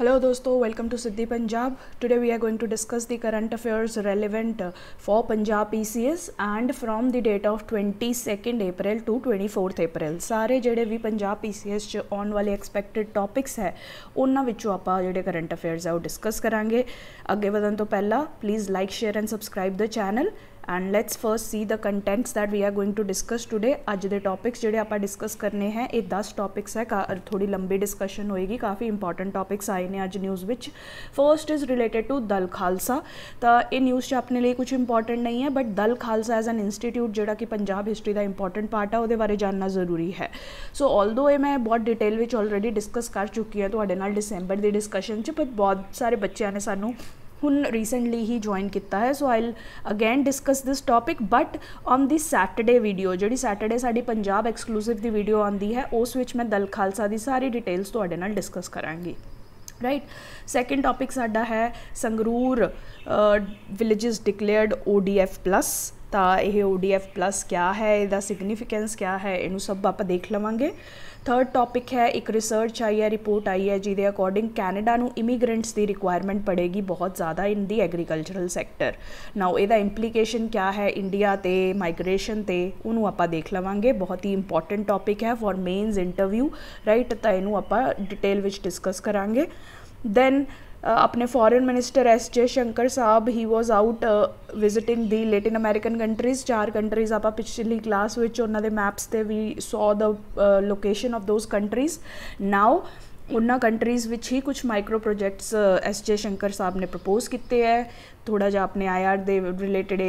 Hello dosto welcome to Siddhi Punjab today we are going to discuss the current affairs relevant for Punjab PCS and from the date of 22nd April to 24th April ਸਾਰੇ ਜਿਹੜੇ ਵੀ Punjab PCS ਚ ਆਉਣ ਵਾਲੇ expected topics ਹੈ ਉਹਨਾਂ ਵਿੱਚੋਂ ਆਪਾਂ ਜਿਹੜੇ ਕਰੰਟ ਅਫੇਅਰਸ ਆ ਉਹ ਡਿਸਕਸ ਕਰਾਂਗੇ ਅੱਗੇ ਵਧਣ ਤੋਂ ਪਹਿਲਾਂ please like share and subscribe the channel and let's first see the contents that we are going to discuss today ਅੱਜ ਦੇ ਟੌਪਿਕਸ ਜਿਹੜੇ ਆਪਾਂ ਡਿਸਕਸ ਕਰਨੇ ਹੈ ਇਹ 10 ਟੌਪਿਕਸ ਹੈ ਥੋੜੀ ਲੰਬੀ ਡਿਸਕਸ਼ਨ ਹੋਏਗੀ ਕਾਫੀ ਇੰਪੋਰਟੈਂਟ ਟੌਪਿਕਸ ਆਏ ਨੇ ਅੱਜ ਨਿਊਜ਼ ਵਿੱਚ first is related to Dal Khalsa ਤਾਂ ਇਹ ਨਿਊਜ਼ ਚ ਆਪਣੇ ਲਈ ਕੁਝ ਇੰਪੋਰਟੈਂਟ ਨਹੀਂ ਹੈ but Dal Khalsa as an institute ਜਿਹੜਾ ਕਿ ਪੰਜਾਬ ਹਿਸਟਰੀ ਦਾ ਇੰਪੋਰਟੈਂਟ ਪਾਰਟ ਹੈ ਉਹਦੇ ਬਾਰੇ ਜਾਣਨਾ ਜ਼ਰੂਰੀ ਹੈ ਸੋ ਆਲਦੋ ਇਹ ਮੈਂ ਬਹੁਤ ਡਿਟੇਲ ਵਿੱਚ ਆਲਰੇਡੀ ਡਿਸਕਸ ਕਰ ਚੁੱਕੀ ਹਾਂ ਤੁਹਾਡੇ ਨਾਲ ਡਿਸੰਬਰ ਦੀ ਡਿਸਕਸ਼ਨ ਚ ਬਟ ਬਹੁਤ ਸਾਰੇ ਬੱਚਿਆਂ ਨੇ ਸਾਨੂੰ ਹੁਣ ਰੀਸੈਂਟਲੀ ਹੀ ਜੁਆਇਨ ਕੀਤਾ ਹੈ so I'll again discuss this topic but on the Saturday video ਜਿਹੜੀ ਸੈਟਰਡੇ ਸਾਡੀ ਪੰਜਾਬ ਐਕਸਕਲੂਸਿਵ ਦੀ ਵੀਡੀਓ ਆਂਦੀ ਹੈ ਉਸ ਵਿੱਚ ਮੈਂ ਦਲ ਖਾਲਸਾ ਦੀ ਸਾਰੀ ਡਿਟੇਲਸ ਤੁਹਾਡੇ ਨਾਲ ਡਿਸਕਸ ਕਰਾਂਗੀ ਰਾਈਟ ਸੈਕੰਡ ਟਾਪਿਕ ਸਾਡਾ ਹੈ Sangrur villages declared ODF plus ਤਾਂ ਇਹ ODF ਪਲੱਸ ਕਿਆ ਹੈ ਇਹਦਾ ਸਿਗਨੀਫੀਕੈਂਸ ਕੀ ਹੈ ਇਹਨੂੰ ਸਭ ਆਪਾਂ ਦੇਖ ਲਵਾਂਗੇ ਥਰਡ ਟਾਪਿਕ ਹੈ ਇੱਕ ਰਿਸਰਚ ਆਈ ਹੈ ਰਿਪੋਰਟ ਆਈ ਹੈ ਜਿਹਦੇ ਅਕੋਰਡਿੰਗ ਕੈਨੇਡਾ ਨੂੰ ਇਮੀਗ੍ਰੈਂਟਸ ਦੀ ਰਿਕੁਆਇਰਮੈਂਟ ਪੜੇਗੀ ਬਹੁਤ ਜ਼ਿਆਦਾ ਇਨ ਦੀ ਐਗਰੀਕਲਚਰਲ ਸੈਕਟਰ ਨਾਓ ਇਹਦਾ ਇੰਪਲੀਕੇਸ਼ਨ ਕੀ ਹੈ ਇੰਡੀਆ ਤੇ ਮਾਈਗ੍ਰੇਸ਼ਨ ਤੇ ਉਹਨੂੰ ਆਪਾਂ ਦੇਖ ਲਵਾਂਗੇ ਬਹੁਤ ਹੀ ਇੰਪੋਰਟੈਂਟ ਟਾਪਿਕ ਹੈ ਫॉर ਮੇਨਸ ਇੰਟਰਵਿਊ ਰਾਈਟ ਤਾਂ ਇਹਨੂੰ ਆਪਾਂ ਡਿਟੇਲ ਵਿੱਚ ਡਿਸਕਸ ਕਰਾਂਗੇ ਦੈਨ अपने foreign minister S J Shankar साहब ही was out visiting the Latin American countries ਚਾਰ ਕੰਟਰੀਜ਼ ਆਪਾਂ ਪਿਛਲੀ ਕਲਾਸ ਵਿੱਚ ਉਹਨਾਂ ਦੇ ਮੈਪਸ ਤੇ ਵੀ so the location of those countries now ਉਹਨਾਂ ਕੰਟਰੀਜ਼ ਵਿੱਚ ਹੀ ਕੁਝ ਮਾਈਕਰੋ ਪ੍ਰੋਜੈਕਟਸ ਐਸ ਜੇ ਸ਼ੰਕਰ ਸਾਹਿਬ ਨੇ ਪ੍ਰਪੋਜ਼ ਕੀਤੇ ਹੈ ਥੋੜਾ ਜਿਹਾ ਆਪਣੇ ਆਈਆਰ ਦੇ ਰਿਲੇਟਡ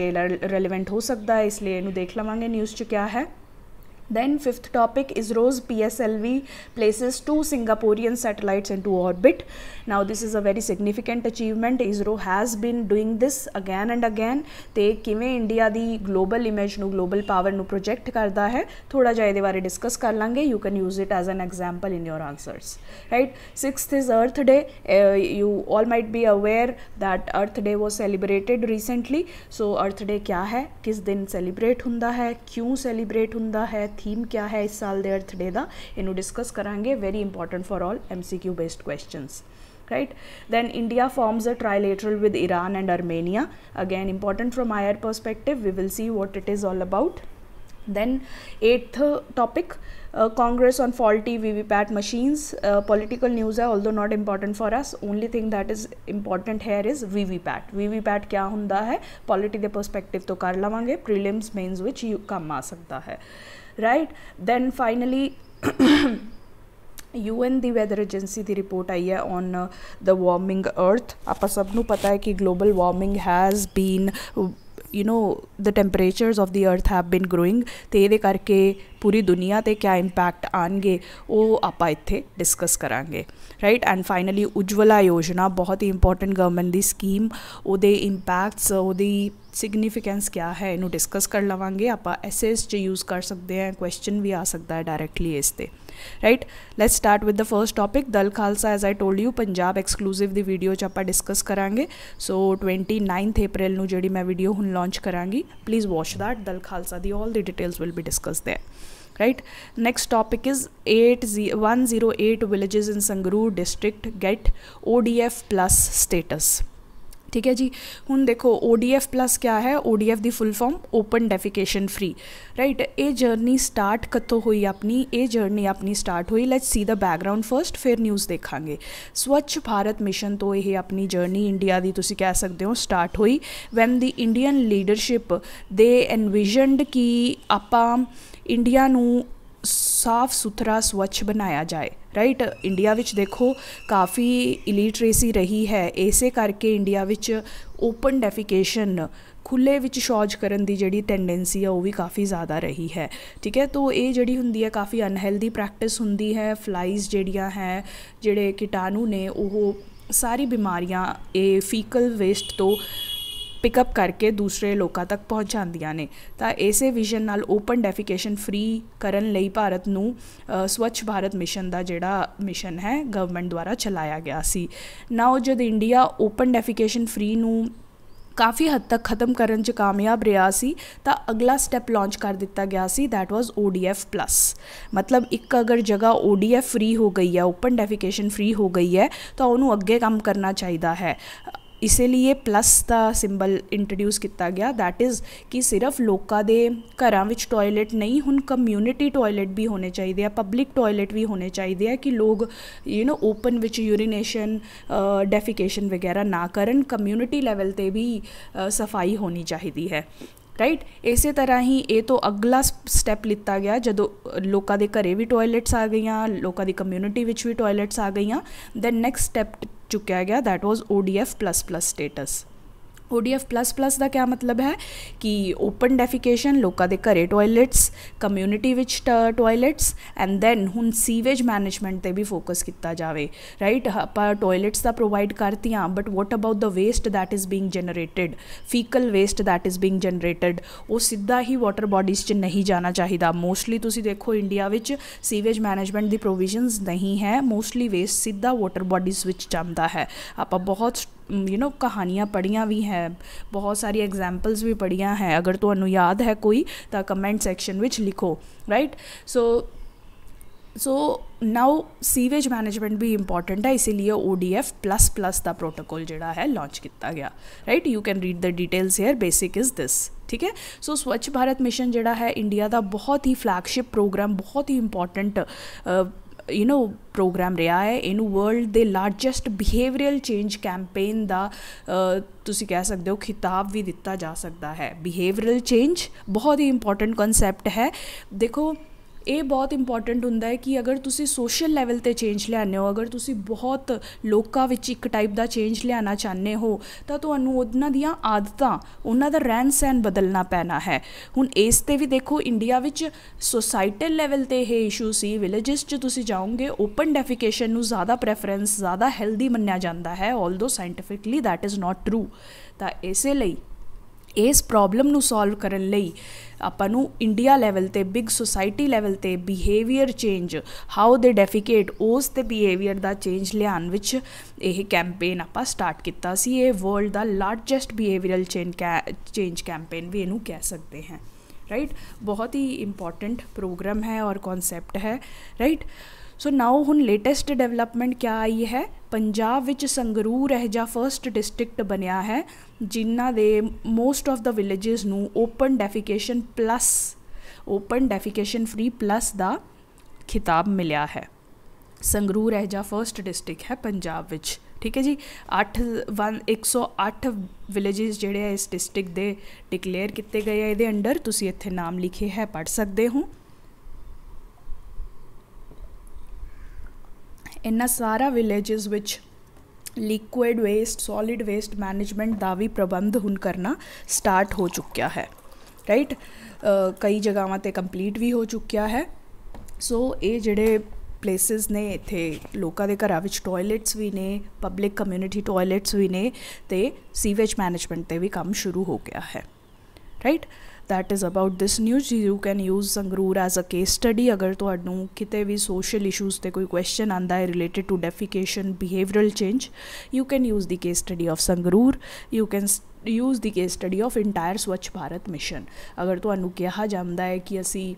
ਰੈਲੇਵੈਂਟ ਹੋ ਸਕਦਾ ਹੈ ਇਸ ਲਈ ਇਹਨੂੰ ਦੇਖ ਲਵਾਂਗੇ ਨਿਊਜ਼ 'ਚ ਕੀ ਹੈ Then fifth topic, ISRO's PSLV places two Singaporean satellites into orbit. Now this is a very significant achievement. ISRO has been doing this again and again. They kime India the global image nu global power nu project karda hai. Thoda jayadevare discuss kar lange. You can use it as an example in your answers. Right. Sixth is Earth Day. Eh, you all might be aware that Earth Day was celebrated recently. So Earth Day kya hai? Kis din celebrate hunda hai? Kyun celebrate hunda hai? Theme क्या है इस साल दे Earth Day का इनू discuss करा very important for all M C Q based question right then India forms a trilateral with Iran and Armenia again important from our perspective we will see what it is all about then eighth topic Congress on faulty VVPAT machines political news है although not important for us only thing that is important here is VVPAT VVPAT क्या हों polity के perspective तो कर लवेंगे prelims mains में कम आ सकता है right then finally U N the weather agency की रिपोर्ट आई है ऑन द वॉर्मिंग अर्थ आप सबनों पता है कि global warming has been you نو the temperatures of the earth have bean growing ਤੇ ਇਹਦੇ ਕਰਕੇ ਪੂਰੀ ਦੁਨੀਆ ਤੇ ਕੀ ਇੰਪੈਕਟ ਆਣਗੇ ਉਹ ਆਪਾਂ ਇੱਥੇ ਡਿਸਕਸ ਕਰਾਂਗੇ right and finally Ujjwala Yojana ਬਹੁਤ ਹੀ ਇੰਪੋਰਟੈਂਟ ਗਵਰਨਮੈਂਟ ਦੀ ਸਕੀਮ ਉਹਦੇ ਇੰਪੈਕਟਸ ਉਹਦੀ ਸਿਗਨੀਫੀਕੈਂਸ ਕੀ ਹੈ ਇਹਨੂੰ ਡਿਸਕਸ ਕਰ ਲਵਾਂਗੇ ਆਪਾਂ ਐਸਐਸ ਚ ਯੂਜ਼ ਕਰ ਸਕਦੇ ਹਾਂ ਕੁਐਸਚਨ ਵੀ ਆ ਸਕਦਾ ਹੈ ਡਾਇਰੈਕਟਲੀ ਇਸ ਤੇ right let's start with the first topic dal khalsa as i told you punjab exclusive ਦੀ ਵੀਡੀਓ ਚ ਆਪਾਂ ਡਿਸਕਸ ਕਰਾਂਗੇ ਸੋ 29th ਅਪ੍ਰੈਲ ਨੂੰ ਜਿਹੜੀ ਮੈਂ ਵੀਡੀਓ ਹੁਣ ਲਾਂਚ ਕਰਾਂਗੀ please watch that Dal Khalsa ਦੀ all the details will be discussed there right next topic is 80108 villages in sangrur district get odf plus status ठीक है जी हूँ देखो ओ डी एफ प्लस क्या है ओ डी एफ की full form open defecation free right a journey start कतों हुई अपनी ये जर्नी अपनी स्टार्ट हुई let's see the background first फिर न्यूज़ देखा स्वच्छ भारत मिशन तो यह अपनी जर्नी इंडिया की ਤੁਸੀਂ कह सकते हो स्टार्ट हुई when the Indian leadership they envisioned कि आप इंडिया ਨੂੰ ਸਾਫ਼ ਸੁਥਰਾ ਸਵੱਛ ਬਣਾਇਆ ਜਾਏ ਰਾਈਟ ਇੰਡੀਆ ਵਿੱਚ ਦੇਖੋ ਕਾਫੀ ਇਲੀਟਰੇਸੀ ਰਹੀ ਹੈ ਇਸੇ ਕਰਕੇ ਇੰਡੀਆ ਵਿੱਚ ਓਪਨ ਡੈਫੀਕੇਸ਼ਨ ਖੁੱਲੇ ਵਿੱਚ ਸ਼ੌਚ ਕਰਨ ਦੀ ਜਿਹੜੀ ਟੈਂਡੈਂਸੀ ਆ ਉਹ ਵੀ ਕਾਫੀ ਜ਼ਿਆਦਾ ਰਹੀ ਹੈ ਠੀਕ ਹੈ ਤੋਂ ਇਹ ਜਿਹੜੀ ਹੁੰਦੀ ਹੈ ਕਾਫੀ ਅਨਹੈਲਦੀ ਪ੍ਰੈਕਟਿਸ ਹੁੰਦੀ ਹੈ ਫਲਾਈਜ਼ ਜਿਹੜੀਆਂ ਹੈ ਜਿਹੜੇ ਕੀਟਾਣੂ ਨੇ ਉਹ ਸਾਰੀ ਬਿਮਾਰੀਆਂ ਇਹ ਫੀਕਲ ਵੇਸਟ ਤੋਂ ਪਿਕਅਪ ਕਰਕੇ ਦੂਸਰੇ ਲੋਕਾਂ ਤੱਕ ਪਹੁੰਚਾਉਂਦੀਆਂ ਨੇ ਤਾਂ ਇਸੇ ਵਿਜ਼ਨ ਨਾਲ ਓਪਨ ਡੈਫੀਕੇਸ਼ਨ ਫ੍ਰੀ ਕਰਨ ਲਈ ਭਾਰਤ ਨੂੰ ਸਵੱਛ ਭਾਰਤ ਮਿਸ਼ਨ ਦਾ ਜਿਹੜਾ ਮਿਸ਼ਨ ਹੈ ਗਵਰਨਮੈਂਟ ਦੁਆਰਾ ਚਲਾਇਆ ਗਿਆ ਸੀ ਨਾਓ ਜਦ ਇੰਡੀਆ ਓਪਨ ਡੈਫੀਕੇਸ਼ਨ ਫ੍ਰੀ ਨੂੰ ਕਾਫੀ ਹੱਦ ਤੱਕ ਖਤਮ ਕਰਨ 'ਚ ਕਾਮਯਾਬ ਰਿਹਾ ਸੀ ਤਾਂ ਅਗਲਾ ਸਟੈਪ ਲਾਂਚ ਕਰ ਦਿੱਤਾ ਗਿਆ ਸੀ ਥੈਟ ਵਾਸ ODF ਪਲੱਸ ਮਤਲਬ ਇੱਕ ਅਗਰ ਜਗ੍ਹਾ ODF ਫ੍ਰੀ ਹੋ ਗਈ ਹੈ ਓਪਨ ਡੈਫੀਕੇਸ਼ਨ ਫ੍ਰੀ ਹੋ ਗਈ ਹੈ ਤਾਂ ਉਹਨੂੰ ਅੱਗੇ ਕੰਮ ਕਰਨਾ ਚਾਹੀਦਾ ਹੈ इसलिए प्लस का सिंबल इंट्रोड्यूस किया गया दैट इज़ कि सिर्फ लोगों के घर टॉयलेट नहीं हूँ कम्यूनिटी टॉयलेट भी होने चाहिए पब्लिक टॉयलेट भी होने चाहिए कि लोग you know open urination defecation वगैरह ना करन कम्यूनिटी लैवल पर भी आ, सफाई होनी चाहिए है राइट right? इस तरह ही ये तो अगला स्टैप लिता गया जो लोगों के घर भी टॉयलेट्स आ गई लोगों की कम्यूनिटी भी टॉयलेट्स आ गई दैन नैक्सट स्टैप चुकाया गया that was O D F plus plus status O D F plus plus का क्या मतलब है कि ਓਪਨ ਡੈਫੀਕੇਸ਼ਨ ਲੋਕਾਂ ਦੇ ਘਰੇ ਟਾਇਲਟਸ ਕਮਿਊਨਿਟੀ ਵਿੱਚ ਟਾਇਲਟਸ ਐਂਡ ਦੈਨ ਹੁਣ ਸੀਵੇਜ ਮੈਨੇਜਮੈਂਟ ਤੇ ਵੀ ਫੋਕਸ ਕੀਤਾ ਜਾਵੇ ਰਾਈਟ ਆਪਾਂ ਟਾਇਲਟਸ ਦਾ ਪ੍ਰੋਵਾਈਡ ਕਰਤੀਆਂ but what about the waste that is being generated faecal waste that is being generated ਉਹ ਸਿੱਧਾ ਹੀ ਵਾਟਰ ਬਾਡੀਜ਼ 'ਚ ਨਹੀਂ ਜਾਣਾ ਚਾਹੀਦਾ ਮੋਸਟਲੀ ਤੁਸੀਂ ਦੇਖੋ ਇੰਡੀਆ ਵਿੱਚ ਸੀਵੇਜ ਮੈਨੇਜਮੈਂਟ ਦੀ ਪ੍ਰੋਵੀਜ਼ਨਸ ਨਹੀਂ ਹੈ ਮੋਸਟਲੀ ਵੇਸਟ ਸਿੱਧਾ ਵਾਟਰ ਬਾਡੀਜ਼ ਵਿੱਚ ਜਾਂਦਾ ਹੈ ਆਪਾਂ ਬਹੁਤ यू नो कहानियाँ पढ़िया भी हैं बहुत सारी एग्जाम्पल्स भी पढ़िया हैं अगर तो याद है कोई तो कमेंट सेक्शन में लिखो right so so now sewage management भी इंपॉर्टेंट है इसीलिए O D F plus plus का प्रोटोकॉल जोड़ा है लॉन्च किया गया right you can read the details here basic is this ठीक है सो स्वच्छ भारत मिशन जोड़ा है इंडिया का बहुत ही फ्लैगशिप प्रोग्राम बहुत ही इंपॉर्टेंट ਯੂ نو ਪ੍ਰੋਗਰਾਮ ਰਿਹਾ ਹੈ ਇਹਨੂੰ ਵਰਲਡ ਦੇ ਲਾਰਜੈਸਟ ਬਿਹੇਵੀਅਰਲ ਚੇਂਜ ਕੈਂਪੇਨ ਦਾ ਤੁਸੀਂ ਕਹਿ ਸਕਦੇ ਹੋ ਖਿਤਾਬ ਵੀ ਦਿੱਤਾ ਜਾ ਸਕਦਾ ਹੈ ਬਿਹੇਵੀਅਰਲ ਚੇਂਜ ਬਹੁਤ ਹੀ ਇੰਪੋਰਟੈਂਟ ਕਨਸੈਪਟ ਹੈ ਦੇਖੋ ਇਹ ਬਹੁਤ ਇੰਪੋਰਟੈਂਟ ਹੁੰਦਾ ਹੈ ਕਿ ਅਗਰ ਤੁਸੀਂ ਸੋਸ਼ਲ ਲੈਵਲ ਤੇ ਚੇਂਜ ਲਿਆਣੇ ਹੋ ਅਗਰ ਤੁਸੀਂ ਬਹੁਤ ਲੋਕਾਂ ਵਿੱਚ ਇੱਕ ਟਾਈਪ ਦਾ ਚੇਂਜ ਲਿਆਣਾ ਚਾਹੁੰਦੇ ਹੋ ਤਾਂ ਤੁਹਾਨੂੰ ਉਹਨਾਂ ਦੀਆਂ ਆਦਤਾਂ ਉਹਨਾਂ ਦਾ ਰਹਿਣ ਸਹਿਣ ਬਦਲਣਾ ਪੈਣਾ ਹੈ ਹੁਣ ਇਸ ਤੇ ਵੀ ਦੇਖੋ ਇੰਡੀਆ ਵਿੱਚ ਸੋਸਾਇਟਲ ਲੈਵਲ ਤੇ ਇਹ ਇਸ਼ੂ ਸੀ ਵਿਲੇजेस 'ਚ ਤੁਸੀਂ ਜਾਓਗੇ ਓਪਨ ਡੈਫੀਕੇਸ਼ਨ ਨੂੰ ਜ਼ਿਆਦਾ ਪ੍ਰੈਫਰੈਂਸ ਜ਼ਿਆਦਾ ਹੈਲਦੀ ਮੰਨਿਆ ਜਾਂਦਾ ਹੈ although scientifically that is not true ਤਾਂ ਇਸੇ ਲਈ ਇਸ ਪ੍ਰੋਬਲਮ ਨੂੰ ਸੋਲਵ ਕਰਨ ਲਈ ਆਪਾਂ ਨੂੰ ਇੰਡੀਆ ਲੈਵਲ ਤੇ ਬਿਗ ਸੋਸਾਇਟੀ ਲੈਵਲ ਤੇ behaviour change how they defecate ਉਸ ਤੇ ਬਿਹੇਵੀਅਰ ਦਾ ਚੇਂਜ ਲਿਆਉਣ ਵਿੱਚ ਇਹ ਕੈਂਪੇਨ ਆਪਾਂ ਸਟਾਰਟ ਕੀਤਾ ਸੀ ਇਹ ਵਰਲਡ ਦਾ ਲਾਰਜੈਸਟ ਬਿਹੇਵੀਅਰਲ ਚੇਂਜ ਕੈਂਪੇਨ ਵੀ ਇਹਨੂੰ ਕਹਿ ਸਕਦੇ ਹਾਂ ਰਾਈਟ ਬਹੁਤ ਹੀ ਇੰਪੋਰਟੈਂਟ ਪ੍ਰੋਗਰਾਮ ਹੈ ਔਰ ਕਨਸੈਪਟ ਹੈ ਰਾਈਟ ਸੋ ਨਾਓ ਹੁਣ ਲੇਟੈਸਟ ਡਿਵੈਲਪਮੈਂਟ ਕੀ ਆਈ ਹੈ ਪੰਜਾਬ ਵਿੱਚ ਸੰਗਰੂਰ ਇਹ ਜਾਂ ਫਰਸਟ ਡਿਸਟ੍ਰਿਕਟ ਬਣਿਆ ਹੈ ਜਿਨ੍ਹਾਂ ਦੇ ਮੋਸਟ ਆਫ ਦਾ ਵਿਲੇजेस ਨੂੰ open defecation plus open defecation free plus ਦਾ ਖਿਤਾਬ ਮਿਲਿਆ ਹੈ ਸੰਗਰੂਰ ਇਹ ਜਾਂ ਫਰਸਟ ਡਿਸਟ੍ਰਿਕਟ ਹੈ ਪੰਜਾਬ ਵਿੱਚ ਠੀਕ ਹੈ ਜੀ 8 108 ਵਿਲੇजेस ਜਿਹੜੇ ਇਸ ਡਿਸਟ੍ਰਿਕਟ ਦੇ ਡਿਕਲੇਅਰ ਕੀਤੇ ਗਏ ਆ ਇਹਦੇ ਅੰਡਰ ਤੁਸੀਂ ਇੱਥੇ ਨਾਮ ਲਿਖੇ ਹੈ ਪੜ ਸਕਦੇ ਹੋ ਇਹਨਾਂ ਸਾਰਾ ਵਿਲੇजेस ਵਿੱਚ liquid waste solid waste management ਦਾ ਵੀ ਪ੍ਰਬੰਧ ਹੁਣ ਕਰਨਾ ਸਟਾਰਟ ਹੋ ਚੁੱਕਿਆ ਹੈ ਰਾਈਟ ਕਈ ਜਗ੍ਹਾਵਾਂ ਤੇ ਕੰਪਲੀਟ ਵੀ ਹੋ ਚੁੱਕਿਆ ਹੈ ਸੋ ਇਹ ਜਿਹੜੇ ਪਲੇਸਸ ਨੇ ਇੱਥੇ ਲੋਕਾਂ ਦੇ ਘਰਾਂ ਵਿੱਚ ਟਾਇਲਟਸ ਵੀ ਨੇ ਪਬਲਿਕ ਕਮਿਊਨਿਟੀ ਟਾਇਲਟਸ ਵੀ ਨੇ ਤੇ ਸੀਵੇਜ ਮੈਨੇਜਮੈਂਟ ਤੇ ਵੀ ਕੰਮ ਸ਼ੁਰੂ ਹੋ ਗਿਆ ਹੈ right that is about this news you can use Sangrur as a case study ਅਗਰ ਤੁਹਾਨੂੰ ਕਿਤੇ ਵੀ ਸੋਸ਼ਲ ਇਸ਼ੂਜ਼ ਤੇ ਕੋਈ ਕੁਐਸਚਨ ਆਂਦਾ ਹੈ related to defecation behavioural change you can use the case study of Sangrur you can use the case study of entire Swachh Bharat mission ਅਗਰ ਤੁਹਾਨੂੰ ਕਿਹਾ ਜਾਂਦਾ ਹੈ ਕਿ ਅਸੀਂ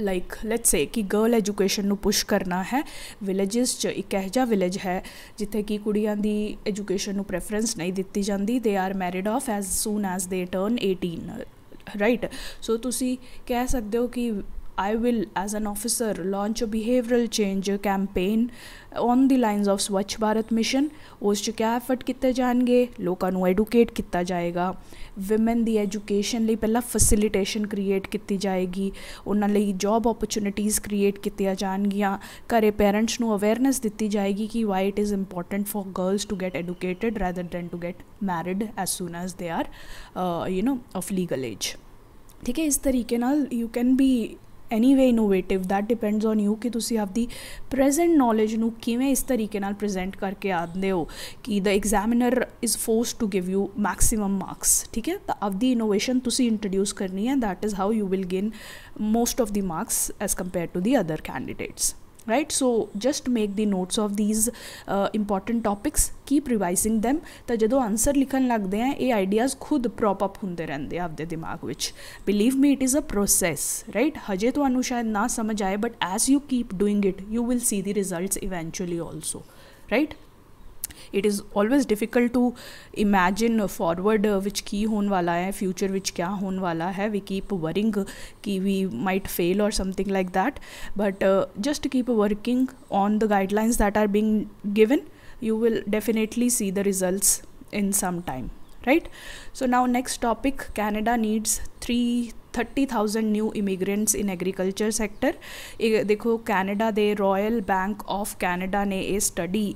ਲਾਈਕ ਲੈਟਸ ਸੇ ਕਿ ਗਰਲ ਐਜੂਕੇਸ਼ਨ ਨੂੰ ਪੁਸ਼ ਕਰਨਾ ਹੈ ਵਿਲੇजेस 'ਚ ਇੱਕ ਅਹਿਜਾ ਵਿਲੇਜ ਹੈ ਜਿੱਥੇ ਕਿ ਕੁੜੀਆਂ ਦੀ ਐਜੂਕੇਸ਼ਨ ਨੂੰ ਪ੍ਰੈਫਰੈਂਸ ਨਹੀਂ ਦਿੱਤੀ ਜਾਂਦੀ they are married off as soon as they turn 18 right so तुम कह सकते हो कि I will, as an officer, launch a behavioral change campaign on the lines of Swachh Bharat Mission. उससे क्या एफर्ट कितने जाएंगे लोगों को एडुकेट किया जाएगा ਵਿਮਨ ਦੀ ਐਜੂਕੇਸ਼ਨ ਲਈ ਪਹਿਲਾਂ ਫੈਸਿਲਿਟੇਸ਼ਨ ਕ੍ਰੀਏਟ ਕੀਤੀ ਜਾਏਗੀ ਉਹਨਾਂ ਲਈ ਜੌਬ ਓਪਰਚ्युनिटीज ਕ੍ਰੀਏਟ ਕੀਤੀਆਂ ਜਾਣਗੀਆਂ ਘਰੇ ਪੇਰੈਂਟਸ ਨੂੰ ਅਵੇਅਰਨੈਸ ਦਿੱਤੀ ਜਾਏਗੀ ਕਿ why it is important for girls to get educated rather than to get married as soon as they are you نو of legal age ठीक है इस तरीके नाल you can be any way innovative that depends on you कि तुम आपकी present knowledge न किमें इस तरीके प्रजेंट करके आते हो कि the examiner is force to give you maximum marks ठीक है तो आपकी इनोवेशन इंट्रोड्यूस करनी है that is how you will gain most of the marks as compare to the other candidates right so just make the notes of these important topics keep revising them तो जो answer लिखन लगते हैं ये ideas खुद prop up होंगे रहेंगे आपके दिमाग में believe me it is a process right हजे तो शायद ना समझ आए but as you keep doing it you will see the result eventually also right it is always difficult to imagine forward which की होने वाला है फ्यूचर विच क्या होने वाला है वी कीप वरिंग कि वी माइट फेल और something like that but just keep working on the guidelines that are being given you will definitely see the results in some time right so now next topic canada needs 3 30000 new immigrants in agriculture sector देखो canada दे royal bank of canada a study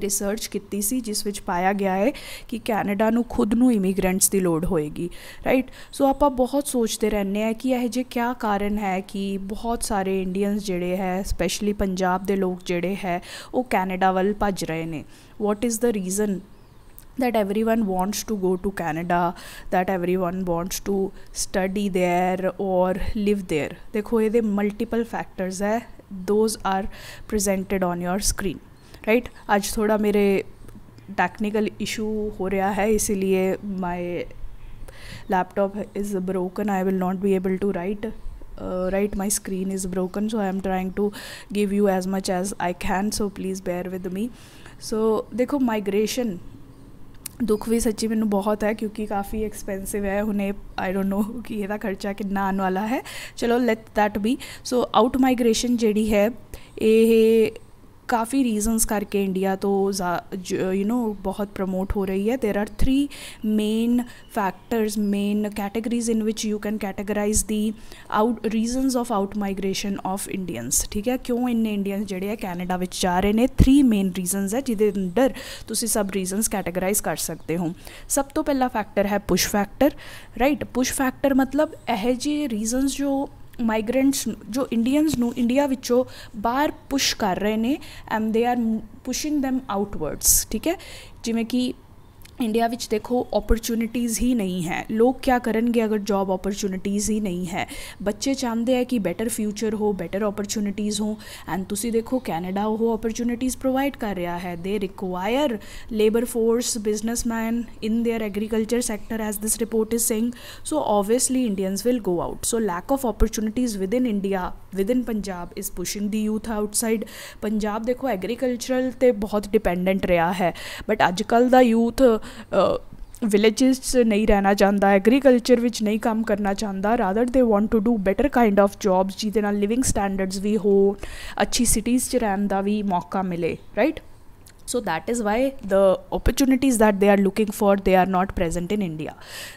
research ਕੀਤੀ ਸੀ ਜਿਸ ਵਿੱਚ ਪਾਇਆ ਗਿਆ ਹੈ ਕਿ ਕੈਨੇਡਾ ਨੂੰ ਖੁਦ ਨੂੰ ਇਮੀਗ੍ਰੈਂਟਸ ਦੀ ਲੋੜ ਹੋਏਗੀ ਰਾਈਟ ਸੋ ਆਪਾਂ ਬਹੁਤ ਸੋਚਦੇ ਰਹਿੰਦੇ ਆ ਕਿ ਇਹ ਜੇ ਕਿਆ ਕਾਰਨ ਹੈ ਕਿ ਬਹੁਤ ਸਾਰੇ ਇੰਡੀਅਨਸ ਜਿਹੜੇ ਹੈ ਸਪੈਸ਼ਲੀ ਪੰਜਾਬ ਦੇ ਲੋਕ ਜਿਹੜੇ ਹੈ ਉਹ ਕੈਨੇਡਾ ਵੱਲ ਭੱਜ ਰਹੇ ਨੇ what is the reason that everyone wants to go to Canada, that everyone wants to study there or live there. ye ये multiple factors hai those are presented on your screen. Right आज थोड़ा मेरे technical issue हो रहा है इसीलिए my laptop is broken I will not be able to write right my screen is broken so I am trying to give you as much as I can so please bear with me so देखो migration दुख भी सच्ची मैं बहुत है क्योंकि काफ़ी expensive है उन्हें आई डोंट नो कि यह खर्चा कि आने वाला है चलो let that be so out migration जी है ये काफ़ी रीजंस करके इंडिया तो यू नो बहुत प्रमोट हो रही है there are three main factors main categories in which you can categorize the out reasons of out migration of Indians ठीक है क्यों इन इंडियंस जोड़े है कैनेडा में जा रहे हैं थ्री मेन रीजनज़ है जिदे अंदर तुम सब रीजनस कैटेगराइज़ कर सकते हो सब तो पहला फैक्टर है push factor right push factor मतलब यह ਜਿਹੇ रीजनस जो ਮਾਈਗ੍ਰੈਂਟਸ ਜੋ ਇੰਡੀਅਨਸ ਨੂੰ ਇੰਡੀਆ ਵਿੱਚੋਂ ਬਾਹਰ ਪੁਸ਼ ਕਰ ਰਹੇ ਨੇ ਐਂਡ ਦੇ ਆਰ ਪੁਸ਼ਿੰਗ them ਆਊਟਵਰਡਸ ਠੀਕ ਹੈ ਜਿਵੇਂ ਕਿ इंडिया विच देखो ऑपरचुनिटीज़ ही नहीं है लोग क्या करेंगे अगर जॉब ऑपरचुनिटीज़ ही नहीं है बच्चे चाहते हैं कि बेटर फ्यूचर हो बेटर ऑपरचुनिटीज़ हो एंड तुसी देखो कैनेडा वो ऑपरचुनिटीज़ प्रोवाइड कर रहा है they require labour force businessman in their agriculture sector as this report is saying so obviously Indians will go out so lack of opportunities within India within Punjab is pushing the youth outside Punjab देखो agricultural तो बहुत dependent रहा है but अजक youth villages 'ਚ ਨਹੀਂ ਰਹਿਣਾ ਚਾਹੁੰਦਾ agriculture ਵਿੱਚ ਨਹੀਂ ਕੰਮ ਕਰਨਾ ਚਾਹੁੰਦਾ rather they want to do better kind of jobs ਜਿਹਦੇ ਨਾਲ ਲਿਵਿੰਗ ਸਟੈਂਡਰਡਸ ਵੀ ਹੋ ਅੱਛੀ ਸਿਟੀਜ਼ 'ਚ ਰਹਿਣ ਦਾ ਵੀ ਮੌਕਾ ਮਿਲੇ right so that is why the opportunities that they are looking for they are not present in india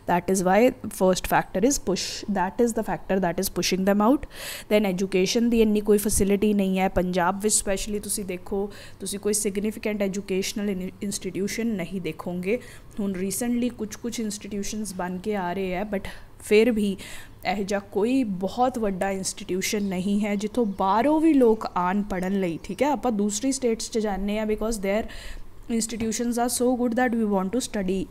that is why first factor is push that is the factor that is pushing them out then education ਦੀ ਇੰਨੀ ਕੋਈ facility ਨਹੀਂ ਹੈ ਪੰਜਾਬ ਵਿੱਚ specially ਤੁਸੀਂ ਦੇਖੋ ਤੁਸੀਂ ਕੋਈ ਸਿਗਨੀਫੀਕੈਂਟ ਐਜੂਕੇਸ਼ਨਲ ਇੰਸਟੀਟਿਊਸ਼ਨ ਨਹੀਂ ਦੇਖੋਗੇ ਹੁਣ ਰੀਸੈਂਟਲੀ ਕੁਝ ਕੁਝ ਇੰਸਟੀਟਿਊਸ਼ਨਸ ਬਣ ਕੇ ਆ ਰਹੇ ਹੈ ਬਟ ਫਿਰ ਵੀ ਇਹ ਜਿਹਾ ਕੋਈ ਬਹੁਤ ਵੱਡਾ ਇੰਸਟੀਟਿਊਸ਼ਨ ਨਹੀਂ ਹੈ ਜਿੱਥੋਂ ਬਾਹਰੋਂ ਵੀ ਲੋਕ ਆਣ ਪੜਨ ਲਈ ਠੀਕ ਹੈ ਆਪਾਂ ਦੂਸਰੀ ਸਟੇਟਸ 'ਚ ਜਾਂਦੇ ਆ because there institutions are so good that we want to study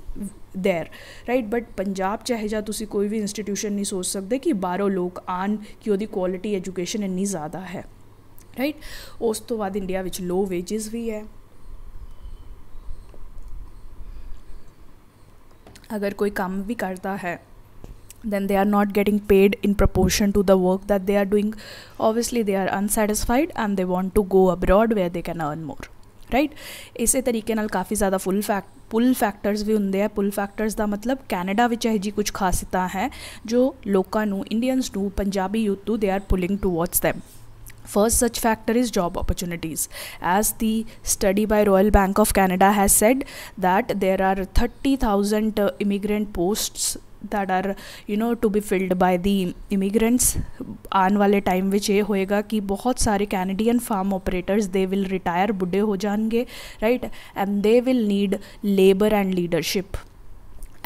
there right but Punjab ਚ ਹੈ ਜਾਂ ਤੁਸੀਂ ਕੋਈ ਵੀ ਇੰਸਟੀਟਿਊਸ਼ਨ ਨਹੀਂ ਸੋਚ ਸਕਦੇ ਕਿ ਬਾਹਰੋਂ ਲੋਕ ਆਣ ਕਿ ਉਹਦੀ ਕੁਆਲਿਟੀ ਐਜੂਕੇਸ਼ਨ ਇੰਨੀ ਜ਼ਿਆਦਾ ਹੈ ਰਾਈਟ ਉਸ ਤੋਂ ਬਾਅਦ ਇੰਡੀਆ ਵਿੱਚ ਲੋ ਵੇਜਸ ਵੀ ਹੈ ਅਗਰ ਕੋਈ ਕੰਮ ਵੀ ਕਰਦਾ ਹੈ then they are not getting paid in proportion to the work that they are doing obviously they are unsatisfied and they want to go abroad where they can earn more right ਇਸੇ ਤਰੀਕੇ ਨਾਲ ਕਾਫੀ ਜ਼ਿਆਦਾ ਫੁੱਲ ਫੈਕ pull factors ਵੀ pull factors pull factors Canada ਮਤਲਬ Canada ਵਿੱਚ ਇਹ ਜੀ ਕੁਝ ਖਾਸੀਅਤਾਂ ਹੈ no Indians ਇੰਡੀਅਨਸ Punjabi ਪੰਜਾਬੀ ਯੂਥ they are pulling towards them First such factor is job opportunities. As the study by Royal Bank of Canada has said that there are 30,000 uh, immigrant posts that are you know to be filled by the immigrants आने time time में ये होएगा कि बहुत सारे Canadian farm operators they will retire बुढ़े हो जाएंगे right and they will need labour and leadership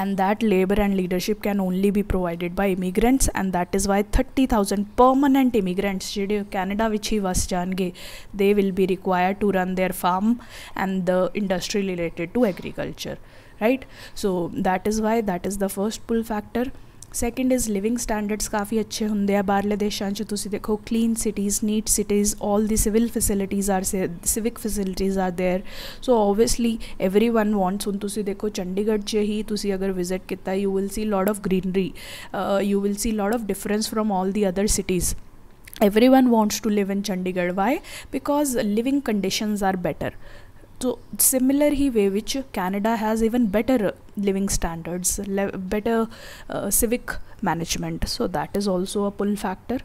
and that labor and leadership can only be provided by immigrants and that is why 30000 permanent immigrants ਜਿਹੜੇ canada ਵਿੱਚ ਹੀ ਵਸ jange they will be required to run their farm and the industry related to agriculture right so that is why that is the first pull factor second is living standards काफ़ी अच्छे होंगे आ बाहरले देशों च ਤੁਸੀਂ ਦੇਖੋ clean cities neat cities all the civil facilities are civic facilities are there so obviously everyone wants ਹੁਣ ਤੁਸੀਂ ਦੇਖੋ ਚੰਡੀਗੜ੍ਹ 'ਚ ਹੀ ਤੁਸੀਂ ਅਗਰ ਵਿਜ਼ਿਟ ਕੀਤਾ you will see lot of greenery you will see lot of difference from all the other cities everyone wants to live in chandigarh why because living conditions are better So similarly way which Canada has even better living standards, better uh, civic management. So that is also a pull factor.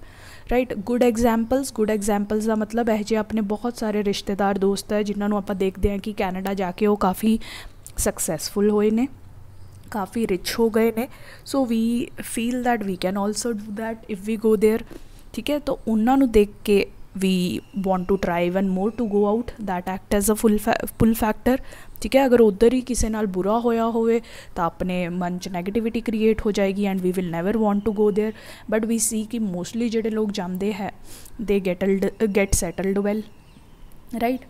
Right good examples good examples ਦਾ ਮਤਲਬ ਹੈ ਜੇ ਆਪਣੇ ਬਹੁਤ ਸਾਰੇ ਰਿਸ਼ਤੇਦਾਰ ਦੋਸਤ ਹੈ ਜਿਨ੍ਹਾਂ ਨੂੰ ਆਪਾਂ ਦੇਖਦੇ ਹਾਂ ਕਿ ਕੈਨੇਡਾ ਜਾ ਕੇ ਉਹ ਕਾਫੀ ਸਕਸੈਸਫੁਲ ਹੋਏ ਨੇ ਕਾਫੀ ਰਿਚ ਹੋ ਗਏ ਨੇ so we feel that we can also do that if we go there ਠੀਕ ਹੈ ਤਾਂ ਉਹਨਾਂ ਨੂੰ ਦੇਖ ਕੇ we want to try even more to go out that act as a full fa pull factor ठीक है अगर उधर ही किसी नाल बुरा होया हो तो अपने मन च नैगेटिविटी क्रिएट हो जाएगी and we will never want to go there but we see कि मोस्टली जोड़े लोग जाते हैं दे गैटल्ड गैट सैटल्ड वैल राइट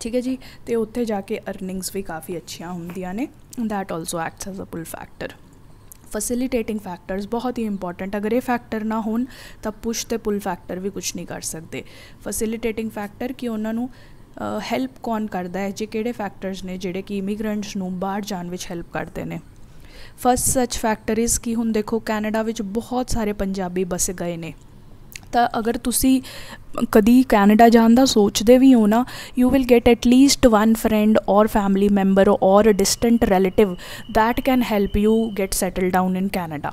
ठीक है जी तो उ जाके अर्निंग्स भी काफ़ी अच्छी होंगे ने that also acts as a pull factor facilitating factors ਬਹੁਤ ਹੀ ਇੰਪੋਰਟੈਂਟ ਅਗਰ ਇਹ ਫੈਕਟਰ ਨਾ ਹੋਣ ਤਾਂ ਪੁਸ਼ ਤੇ ਪੁਲ ਫੈਕਟਰ ਵੀ ਕੁਝ ਨਹੀਂ ਕਰ ਸਕਦੇ ਫੈਸਿਲਿਟੇਟਿੰਗ ਫੈਕਟਰ ਕਿ ਉਹਨਾਂ ਨੂੰ ਹੈਲਪ ਕੌਣ ਕਰਦਾ ਹੈ ਜੇ ਕਿਹੜੇ ਫੈਕਟਰਸ ਨੇ ਜਿਹੜੇ ਕਿ ਇਮੀਗ੍ਰੈਂਟਸ ਨੂੰ ਬਾਹਰ ਜਾਣ ਵਿੱਚ ਹੈਲਪ ਕਰਦੇ ਨੇ ਫਸਟ ਸੱਚ ਫੈਕਟਰ ਇਸ ਕਿ ਹੁਣ ਦੇਖੋ ਕੈਨੇਡਾ ਵਿੱਚ ਬਹੁਤ ਸਾਰੇ ਪੰਜਾਬੀ ਬਸ ਗਏ ਨੇ ਤਾਂ ਅਗਰ ਤੁਸੀਂ ਕਦੀ ਕੈਨੇਡਾ ਜਾਣ ਦਾ ਸੋਚਦੇ ਵੀ ਹੋ ਨਾ you will get at least one friend or family member or distant relative that can help you get settle down in Canada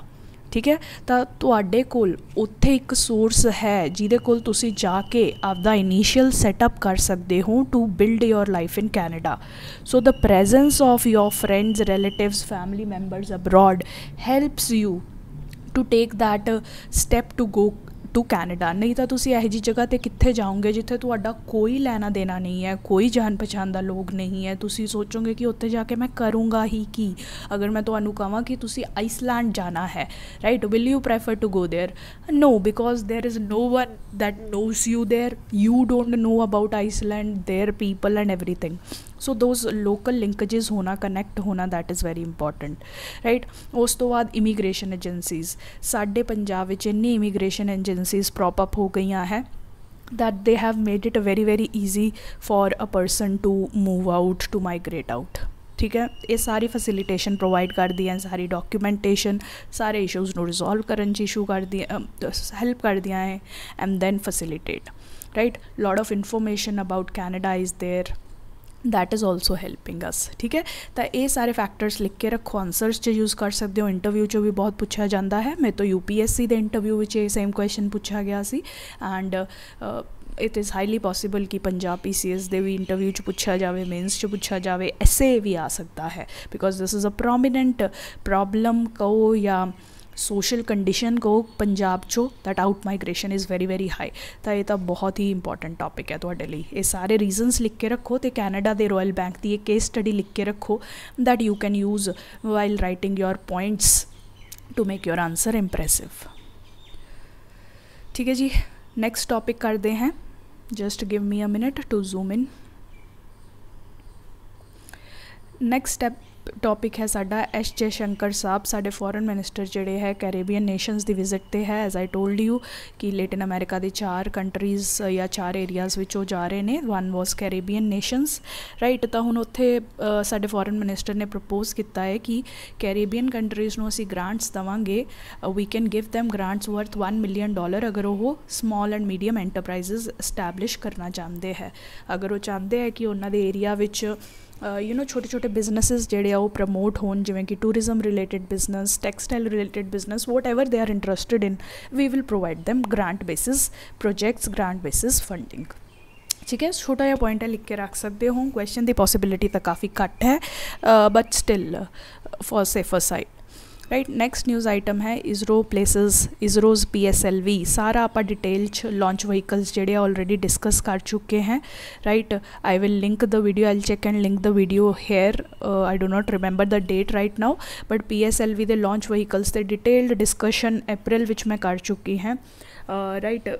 ਠੀਕ ਹੈ ਤਾਂ ਤੁਹਾਡੇ ਕੋਲ ਉੱਥੇ ਇੱਕ ਸੋਰਸ ਹੈ ਜਿਹਦੇ ਕੋਲ ਤੁਸੀਂ ਜਾ ਕੇ ਆਪਦਾ ਇਨੀਸ਼ੀਅਲ ਸੈਟਅਪ ਕਰ ਸਕਦੇ ਹੋ to build your life in Canada so the presence of your friends relatives family members abroad helps you to take that step to go to Canada ਨਹੀਂ ਤਾਂ ਤੁਸੀਂ ਇਹੋ ਜੀ ਜਗ੍ਹਾ ਤੇ ਕਿੱਥੇ ਜਾਓਗੇ ਜਿੱਥੇ ਤੁਹਾਡਾ ਕੋਈ ਲੈਣਾ ਦੇਣਾ ਨਹੀਂ ਹੈ ਕੋਈ ਜਾਣ ਪਛਾਣ ਦਾ ਲੋਕ ਨਹੀਂ ਹੈ ਤੁਸੀਂ ਸੋਚੋਗੇ ਕਿ ਉੱਥੇ ਜਾ ਕੇ ਮੈਂ ਕਰੂੰਗਾ ਹੀ ਕੀ ਅਗਰ ਮੈਂ ਤੁਹਾਨੂੰ ਕਹਾਂ ਕਿ ਤੁਸੀਂ ਆਈਸਲੈਂਡ ਜਾਣਾ ਹੈ right will you prefer to go there no because there is no one that knows you there you don't know about Iceland their people and everything so those local linkages होना connect होना that is very important right उस ਤੋਂ ਬਾਅਦ immigration agencies ਸਾਡੇ ਪੰਜਾਬ ਵਿੱਚ ਇੰਨੀ immigration agencies prop up ਹੋ ਗਈਆਂ ਹੈ that they have made it very very easy for a to to out out to migrate ठीक है ये सारी फैसिलिटेशन प्रोवाइड कर दी है सारी डॉक्यूमेंटेशन सारे इशूज न रिजोल्व करने इशू कर दिए हेल्प तो कर दिया है and then facilitate right lot of information about Canada is there that is also helping us ठीक है तो ये सारे फैक्टर्स लिख के रखो आंसर्स से यूज़ कर सद इंटरव्यू चो भी बहुत पूछा जाता है मेरे तो यू पी एस सी के इंटरव्यू में ये सेम क्वेश्चन पूछा गया से and it is highly possible कि पी सी एस के भी इंटरव्यू पूछा जाए मेन्स पूछा जाए ऐसे भी आ सकता है because this is a prominent problem कहो या सोशल कंडीशन को पंजाब चो that out migration is very very high तो यह तो बहुत ही इंपॉर्टेंट टॉपिक है थोड़े लिए ये सारे रीजनस लिख के रखो तो कैनेडा के रॉयल बैंक की एक केस स्टडी लिख के रखो that you can use while writing your points to make your answer impressive ठीक है जी नैक्सट टॉपिक करते हैं just give me a minute to zoom in next step topic ਹੈ ਸਾਡਾ ਐਸ ਜੇ ਸ਼ੰਕਰ ਸਾਹਿਬ ਸਾਡੇ ਫੋਰਨ ਮਿਨਿਸਟਰ ਜਿਹੜੇ ਹੈ ਕੈਰੇਬੀਅਨ ਨੇਸ਼ਨਸ ਦੀ ਵਿਜ਼ਿਟ ਤੇ ਹੈ ਐਸ ਆਈ ਟੋਲਡ ਯੂ ਕਿ ਲੈਟਿਨ ਅਮਰੀਕਾ ਦੇ ਚਾਰ ਕੰਟਰੀਜ਼ ਜਾਂ ਚਾਰ ਏਰੀਆਜ਼ ਵਿੱਚ ਉਹ ਜਾ ਰਹੇ ਨੇ one was Caribbean nations right ਤਾਂ ਹੁਣ ਉੱਥੇ ਸਾਡੇ ਫੋਰਨ ਮਿਨਿਸਟਰ ਨੇ ਪ੍ਰਪੋਜ਼ ਕੀਤਾ ਹੈ ਕਿ ਕੈਰੇਬੀਅਨ ਕੰਟਰੀਜ਼ ਨੂੰ ਅਸੀਂ ਗ੍ਰਾਂਟਸ ਦਵਾਂਗੇ we can give them grants worth 1 million dollar ਅਗਰ ਉਹ small and medium enterprises establish ਕਰਨਾ ਚਾਹੁੰਦੇ ਹੈ ਅਗਰ ਉਹ ਚਾਹੁੰਦੇ ਹੈ ਕਿ ਉਹਨਾਂ ਦੇ ਏਰੀਆ ਵਿੱਚ यू uh, नो छोटे छोटे बिजनेसिस जोड़े आ प्रमोट होन जिमें कि tourism related business textile related business whatever they are interested in we will provide them grant basis projects grant basis funding ठीक है छोटा जहा पॉइंट है लिख के रख सकते हो क्वेश्चन की पॉसिबिलिटी तो काफ़ी घट है but still for safer side right next news item है ISRO places ISRO's P S L V सारा आप डिटेल्स लॉन्च वहीकल्स जेडे ऑलरेडी डिस्कस कर चुके हैं right I will link the video I check and link the video here I do not remember the date right now but P S L V के launch vehicles the detailed discussion April मैं में कर चुकी हैं right uh, right,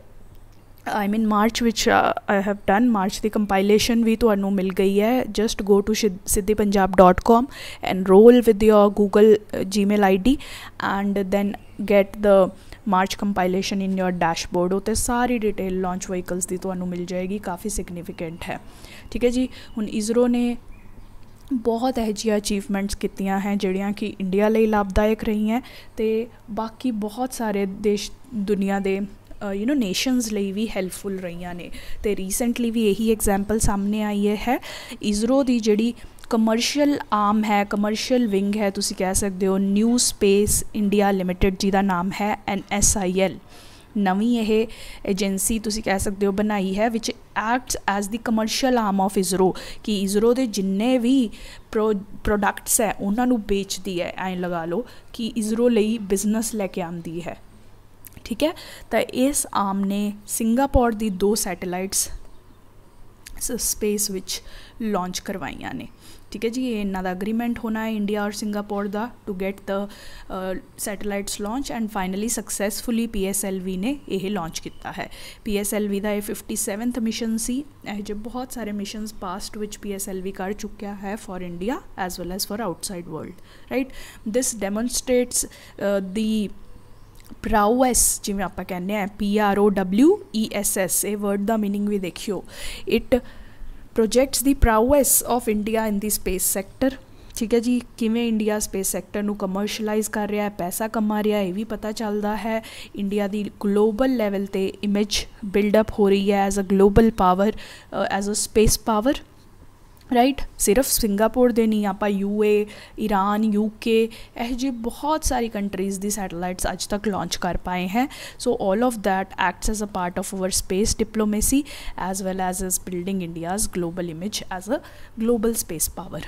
I mean March ਵਿੱਚ I have done March ਦੀ compilation ਵੀ ਤੁਹਾਨੂੰ ਮਿਲ ਗਈ ਹੈ just go to siddhipunjab.com enroll with your google uh, gmail id and then get the March compilation in your dashboard ਉਤੇ ਸਾਰੀ detail launch vehicles ਦੀ ਤੁਹਾਨੂੰ ਮਿਲ ਜਾਏਗੀ ਕਾਫੀ ਸਿਗਨੀਫੀਕੈਂਟ ਹੈ ਠੀਕ ਹੈ ਜੀ ਹੁਣ ਇਜ਼ਰੋ ਨੇ ਬਹੁਤ ਇਹ ਜੀ ਅਚੀਵਮੈਂਟਸ ਕੀਤੀਆਂ ਹੈ ਜਿਹੜੀਆਂ ਕਿ ਇੰਡੀਆ ਲਈ ਲਾਭਦਾਇਕ ਰਹੀਆਂ ਤੇ ਬਾਕੀ ਬਹੁਤ ਸਾਰੇ ਦੇਸ਼ ਦੁਨੀਆ ਦੇ ਯੂ نو ਨੇਸ਼ਨਸ ਲਈ ਵੀ ਹੈਲਪਫੁਲ ਰਹੀਆਂ ਨੇ ਤੇ ਰੀਸੈਂਟਲੀ ਵੀ ਇਹੀ ਐਗਜ਼ਾਮਪਲ ਸਾਹਮਣੇ ਆਈ ਹੈ ਇਜ਼ਰੋ ਦੀ ਜਿਹੜੀ ਕਮਰਸ਼ੀਅਲ ਆਰਮ ਹੈ ਕਮਰਸ਼ੀਅਲ ਵਿੰਗ ਹੈ ਤੁਸੀਂ ਕਹਿ ਸਕਦੇ ਹੋ ਨਿਊ ਸਪੇਸ ਇੰਡੀਆ ਜੀ ਦਾ ਨਾਮ ਹੈ ਐਨ ਐਸ ਆਈ ਐਲ ਨਵੀਂ ਇਹ ਏਜੰਸੀ ਤੁਸੀਂ ਕਹਿ ਸਕਦੇ ਹੋ ਬਣਾਈ ਹੈ which acts as the commercial arm of ISRO ਕਿ ਇਜ਼ਰੋ ਦੇ ਜਿੰਨੇ ਵੀ ਪ੍ਰੋਡਕਟਸ ਹੈ ਉਹਨਾਂ ਨੂੰ ਵੇਚਦੀ ਹੈ ਐਂ ਲਗਾ ਲਓ ਕਿ ਇਜ਼ਰੋ ਲਈ ਬਿਜ਼ਨਸ ਲੈ ਕੇ ਆਉਂਦੀ ਹੈ ठीक है तो इस आम ने सिंगापोर की दो सैटेलाइट्स स्पेस विच लॉन्च करवाइया ने ठीक है जी इन्हों का अग्रीमेंट होना है इंडिया और सिंगापुर का to get the satellites launch and finally successfully P S L V ने यह लॉन्च किया है पी एस एल वी का यह फिफ्टी सैवंथ मिशन से यह जो बहुत सारे mission past which P S L V कर चुका है for India as well as for outside world right this demonstrates the prowess ਜਿਵੇਂ ਆਪਾਂ ਕਹਿੰਦੇ ਆ P R O W E S S ਇਹ ਵਰਡ ਦਾ मीनिंग ਵੀ ਦੇਖਿਓ it projects the prowess of India in the space sector ਠੀਕ ਹੈ ਜੀ ਕਿਵੇਂ ਇੰਡੀਆ ਸਪੇਸ ਸੈਕਟਰ ਨੂੰ ਕਮਰਸ਼ੀਅਲਾਈਜ਼ ਕਰ ਰਿਹਾ ਹੈ ਪੈਸਾ ਕਮਾ ਰਿਹਾ ਹੈ ਇਹ ਵੀ ਪਤਾ ਚੱਲਦਾ ਹੈ ਇੰਡੀਆ ਦੀ ਗਲੋਬਲ ਲੈਵਲ ਤੇ ਇਮੇਜ ਬਿਲਡ ਅਪ ਹੋ ਰਹੀ ਹੈ as a global power as a space power right right? सिर्फ सिंगापुर दे नहीं आप यू ए ईरान यूके यह बहुत सारी कंट्रीज की सैटेलाइट्स अज तक लॉन्च कर पाए हैं so all of that acts as a part of our space diplomacy as well as is building India's global image as a global space power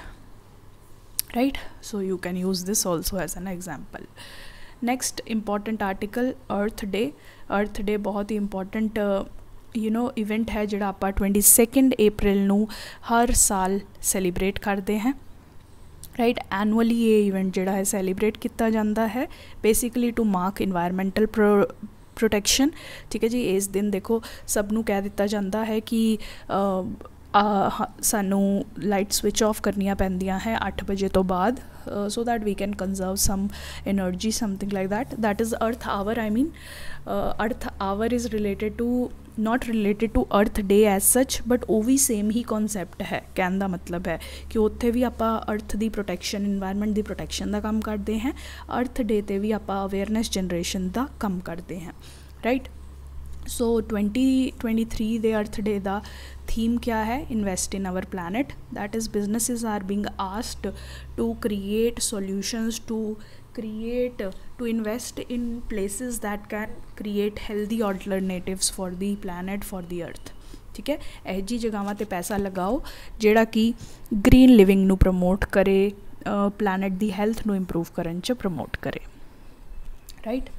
right so you can use this also as an example next important article Earth Day Earth Day बहुत ही important you know event है जो आप twenty second अप्रैल हर साल celebrate करते हैं right annually ये event जोड़ा है सैलीब्रेट किया जाता है basically to mark environmental pro protection ठीक है जी इस दिन देखो सबनों कह दिता जाता है कि सानू लाइट स्विच ऑफ करनिया पैदा है अठ बजे तो बाद so that we can conserve some energy something like that that is Earth Hour I mean Earth Hour is related to not related to Earth Day as such but वह भी same ही concept है कहन का मतलब है कि उत्थे भी आप अर्थ की प्रोटैक्शन इनवायरमेंट की प्रोटैक्शन का काम करते हैं अर्थ डे पर भी आप अवेयरनैस जनरेशन का कम करते हैं right so twenty twenty three the Earth Day का थीम क्या है invest in our planet that is businesses are being asked to create solutions to create to invest in places that can create healthy alternatives for the planet for the earth ठीक है यह जी जगहों पर तो पैसा लगाओ जोड़ा कि ग्रीन लिविंग प्रमोट करे प्लैनेट की हैल्थ न इंप्रूव कर प्रमोट करे right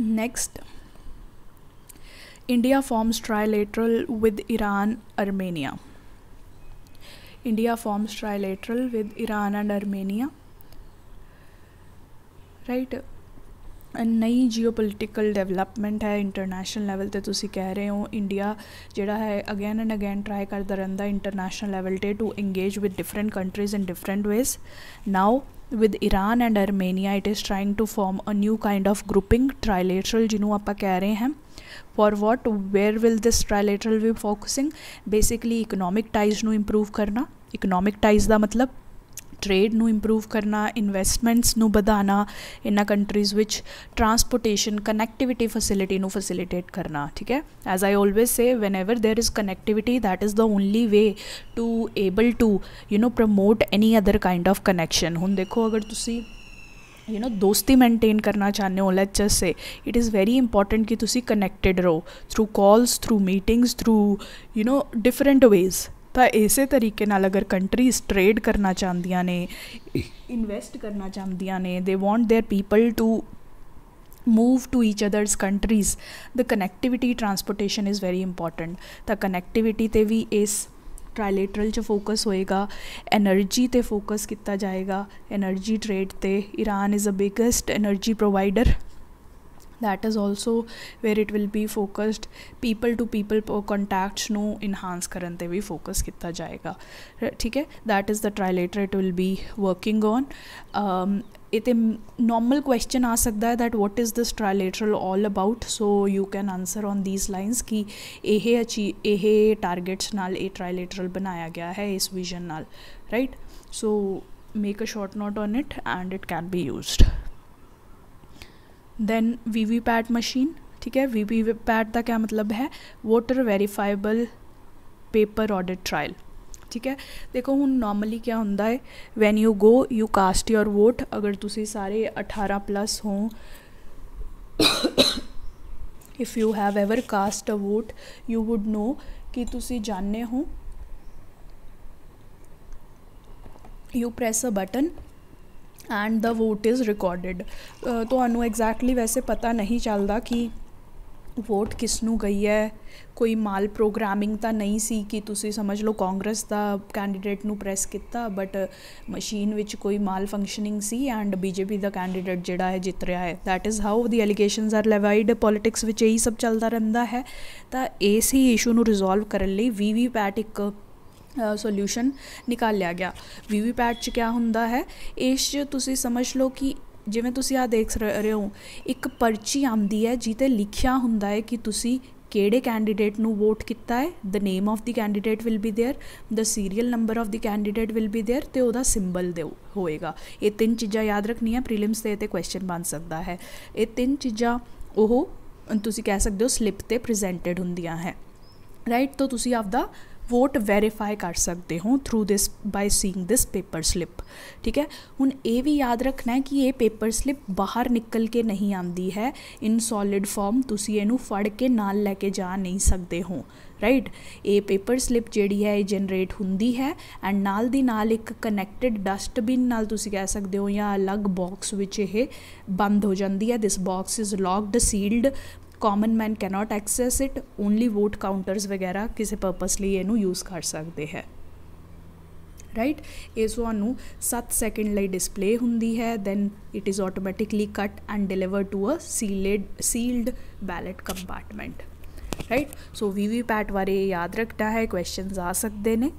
next India forms trilateral with Iran, Armenia. India forms trilateral with Iran and Armenia. Right? ਨਈ ਜੀਓਪੋਲਿਟੀਕਲ ਡਿਵੈਲਪਮੈਂਟ ਹੈ ਇੰਟਰਨੈਸ਼ਨਲ ਲੈਵਲ ਤੇ ਤੁਸੀਂ ਕਹਿ ਰਹੇ ਹੋ ਇੰਡੀਆ ਜਿਹੜਾ ਹੈ ਅਗੇਨ ਐਂਡ ਅਗੇਨ ਟਰਾਈ ਕਰਦਾ ਰਹਿੰਦਾ ਇੰਟਰਨੈਸ਼ਨਲ ਲੈਵਲ ਤੇ to engage with different countries in different ways now with Iran and Armenia it is trying to form a new kind of grouping trilateral jinu ਆਪਾਂ keh rahe hain for what where will this trilateral be focusing basically economic ties nu improve karna economic ties da matlab trade न improve करना investments ना इन्ह countries विच transportation connectivity facility facilitate करना ठीक है as I always say whenever there is connectivity that is the only way to able to you know promote any other kind of connection hmm देखो अगर तुम you know दोस्ती maintain करना चाहते हो लैचर से इट इज़ वेरी इंपॉर्टेंट कि connected रहो through calls through meetings through you know different ways ਤਾਂ ਇਸੇ ਤਰੀਕੇ ਨਾਲ ਅਗਰ ਕੰਟਰੀਜ਼ ਟ੍ਰੇਡ ਕਰਨਾ ਚਾਹੁੰਦੀਆਂ ਨੇ ਇਨਵੈਸਟ ਕਰਨਾ ਚਾਹੁੰਦੀਆਂ ਨੇ they want their people to move to each others countries the connectivity transportation is very important ਤਾਂ ਕਨੈਕਟੀਵਿਟੀ ਤੇ ਵੀ ਇਸ ਟ੍ਰਾਈਲੇਟਰਲ 'ਚ ਫੋਕਸ ਹੋਏਗਾ એનર્ਜੀ ਤੇ ਫੋਕਸ ਕੀਤਾ ਜਾਏਗਾ એનર્ਜੀ ਟ੍ਰੇਡ ਤੇ Iran is a biggest energy provider that is also where it will be focused people to people contacts नो enhance करते हुए focus कितना जाएगा ठीक है that is the trilateral it will be working on um, इतने normal question आ सकता है that what is this trilateral all about so you can answer on these lines कि ਇਹ ਅਚੀ ਇਹ ਟਾਰਗੇਟਸ ਨਾਲ ਇਹ ਟ੍ਰਾਈਲੇਟਰਲ ਬਣਾਇਆ ਗਿਆ ਹੈ ਇਸ ਵਿਜ਼ਨ ਨਾਲ right so make a short note on it and it can be used then VVPAT machine ठीक है वी वी पैट का क्या मतलब है voter verifiable paper audit trial ठीक है देखो हूँ नॉर्मली क्या हों है when you go you cast your vote अगर तुम सारे अठारह प्लस हो if you have ever cast a vote you would know कि तुम जानने हो you press a button and the vote is recorded ਤੁਹਾਨੂੰ ਐਗਜ਼ੈਕਟਲੀ ਵੈਸੇ ਪਤਾ ਨਹੀਂ ਚੱਲਦਾ ਕਿ ਵੋਟ ਕਿਸ ਨੂੰ ਗਈ ਹੈ ਕੋਈ ਮਾਲ ਪ੍ਰੋਗਰਾਮਿੰਗ ਤਾਂ ਨਹੀਂ ਸੀ ਕਿ ਤੁਸੀਂ ਸਮਝ ਲਓ ਕਾਂਗਰਸ ਦਾ ਕੈਂਡੀਡੇਟ ਨੂੰ ਪ੍ਰੈਸ ਕੀਤਾ ਬਟ ਮਸ਼ੀਨ ਵਿੱਚ ਕੋਈ ਮਾਲ ਫੰਕਸ਼ਨਿੰਗ ਸੀ ਐਂਡ ਬੀਜੇਪੀ ਦਾ ਕੈਂਡੀਡੇਟ ਜਿਹੜਾ ਹੈ ਜਿੱਤ ਰਿਹਾ ਹੈ that is how the allegations are levied politics ਵਿੱਚ ਇਹੀ ਸਭ ਚੱਲਦਾ ਰਹਿੰਦਾ ਹੈ ਤਾਂ ਇਸ ਇਸ਼ੂ ਨੂੰ ਰਿਜ਼ੋਲਵ ਕਰਨ ਲਈ ਵੀਵੀ ਪੈਟ ਇੱਕ ਸੋਲੂਸ਼ਨ ਨਿਕਾਲਿਆ ਗਿਆ ਵੀਵੀਪੈਟ 'ਚ ਕੀ ਹੁੰਦਾ ਹੈ ਇਸ 'ਚ ਤੁਸੀਂ ਸਮਝ ਲਓ ਕਿ ਜਿਵੇਂ ਤੁਸੀਂ ਆ ਦੇਖ ਰਹੇ ਹੋ ਇੱਕ ਪਰਚੀ ਆਉਂਦੀ ਹੈ ਜਿੱਤੇ ਲਿਖਿਆ ਹੁੰਦਾ ਹੈ ਕਿ ਤੁਸੀਂ ਕਿਹੜੇ ਕੈਂਡੀਡੇਟ ਨੂੰ ਵੋਟ ਕੀਤਾ ਹੈ the name of the candidate will be there the serial number of the candidate will be there ਤੇ ਉਹਦਾ ਸਿੰਬਲ ਦੇ ਹੋਏਗਾ ਇਹ ਤਿੰਨ ਚੀਜ਼ਾਂ ਯਾਦ ਰੱਖਣੀਆਂ ਪ੍ਰੀਲਿਮਸ ਤੇ ਤੇ ਕੁਐਸਚਨ ਬਣ ਸਕਦਾ ਹੈ ਇਹ ਤਿੰਨ ਚੀਜ਼ਾਂ ਉਹ ਤੁਸੀਂ ਕਹਿ ਸਕਦੇ ਹੋ ਸਲਿੱਪ ਤੇ ਪ੍ਰੈਜ਼ੈਂਟਡ ਹੁੰਦੀਆਂ ਹੈ ਰਾਈਟ ਤੋਂ ਤੁਸੀਂ ਆਪਦਾ वोट वेरीफाई कर सकते हो through this by seeing this paper slip ठीक है हूँ ये भी याद रखना है कि ये पेपर स्लिप बाहर ਨਿਕਲ ਕੇ ਨਹੀਂ ਆਉਂਦੀ ਹੈ ਇਨ ਸੋਲਿਡ ਫਾਰਮ ਤੁਸੀਂ ਇਹਨੂੰ ਫੜ ਕੇ ਨਾਲ ਲੈ ਕੇ ਜਾ ਨਹੀਂ ਸਕਦੇ ਹੋ ਰਾਈਟ ਇਹ ਪੇਪਰ ਸਲਿਪ ਜਿਹੜੀ ਹੈ ਇਹ ਜਨਰੇਟ ਹੁੰਦੀ ਹੈ ਐਂਡ ਨਾਲ ਦੀ ਨਾਲ ਇੱਕ ਕਨੈਕਟਡ ਡਸਟਬਿਨ ਨਾਲ ਤੁਸੀਂ ਕਹਿ ਸਕਦੇ ਹੋ ਜਾਂ ਅਲੱਗ ਬਾਕਸ ਵਿੱਚ ਇਹ ਬੰਦ ਹੋ ਜਾਂਦੀ ਹੈ this box is locked sealed common man cannot access it only vote counters ਵਗੈਰਾ ਕਿਸੇ ਪਰਪਸ ਲਈ ਇਹਨੂੰ ਯੂਜ਼ ਕਰ ਸਕਦੇ ਹੈ ਰਾਈਟ ਇਹ ਨੂੰ 7 ਸੈਕਿੰਡ ਲਈ ਡਿਸਪਲੇ ਹੁੰਦੀ ਹੈ then it is automatically cut and deliver to a sealed sealed ballot compartment right so VVPAT ਬਾਰੇ ਯਾਦ ਰੱਖਣਾ ਹੈ ਕੁਐਸਚਨਸ ਆ ਸਕਦੇ ਨੇ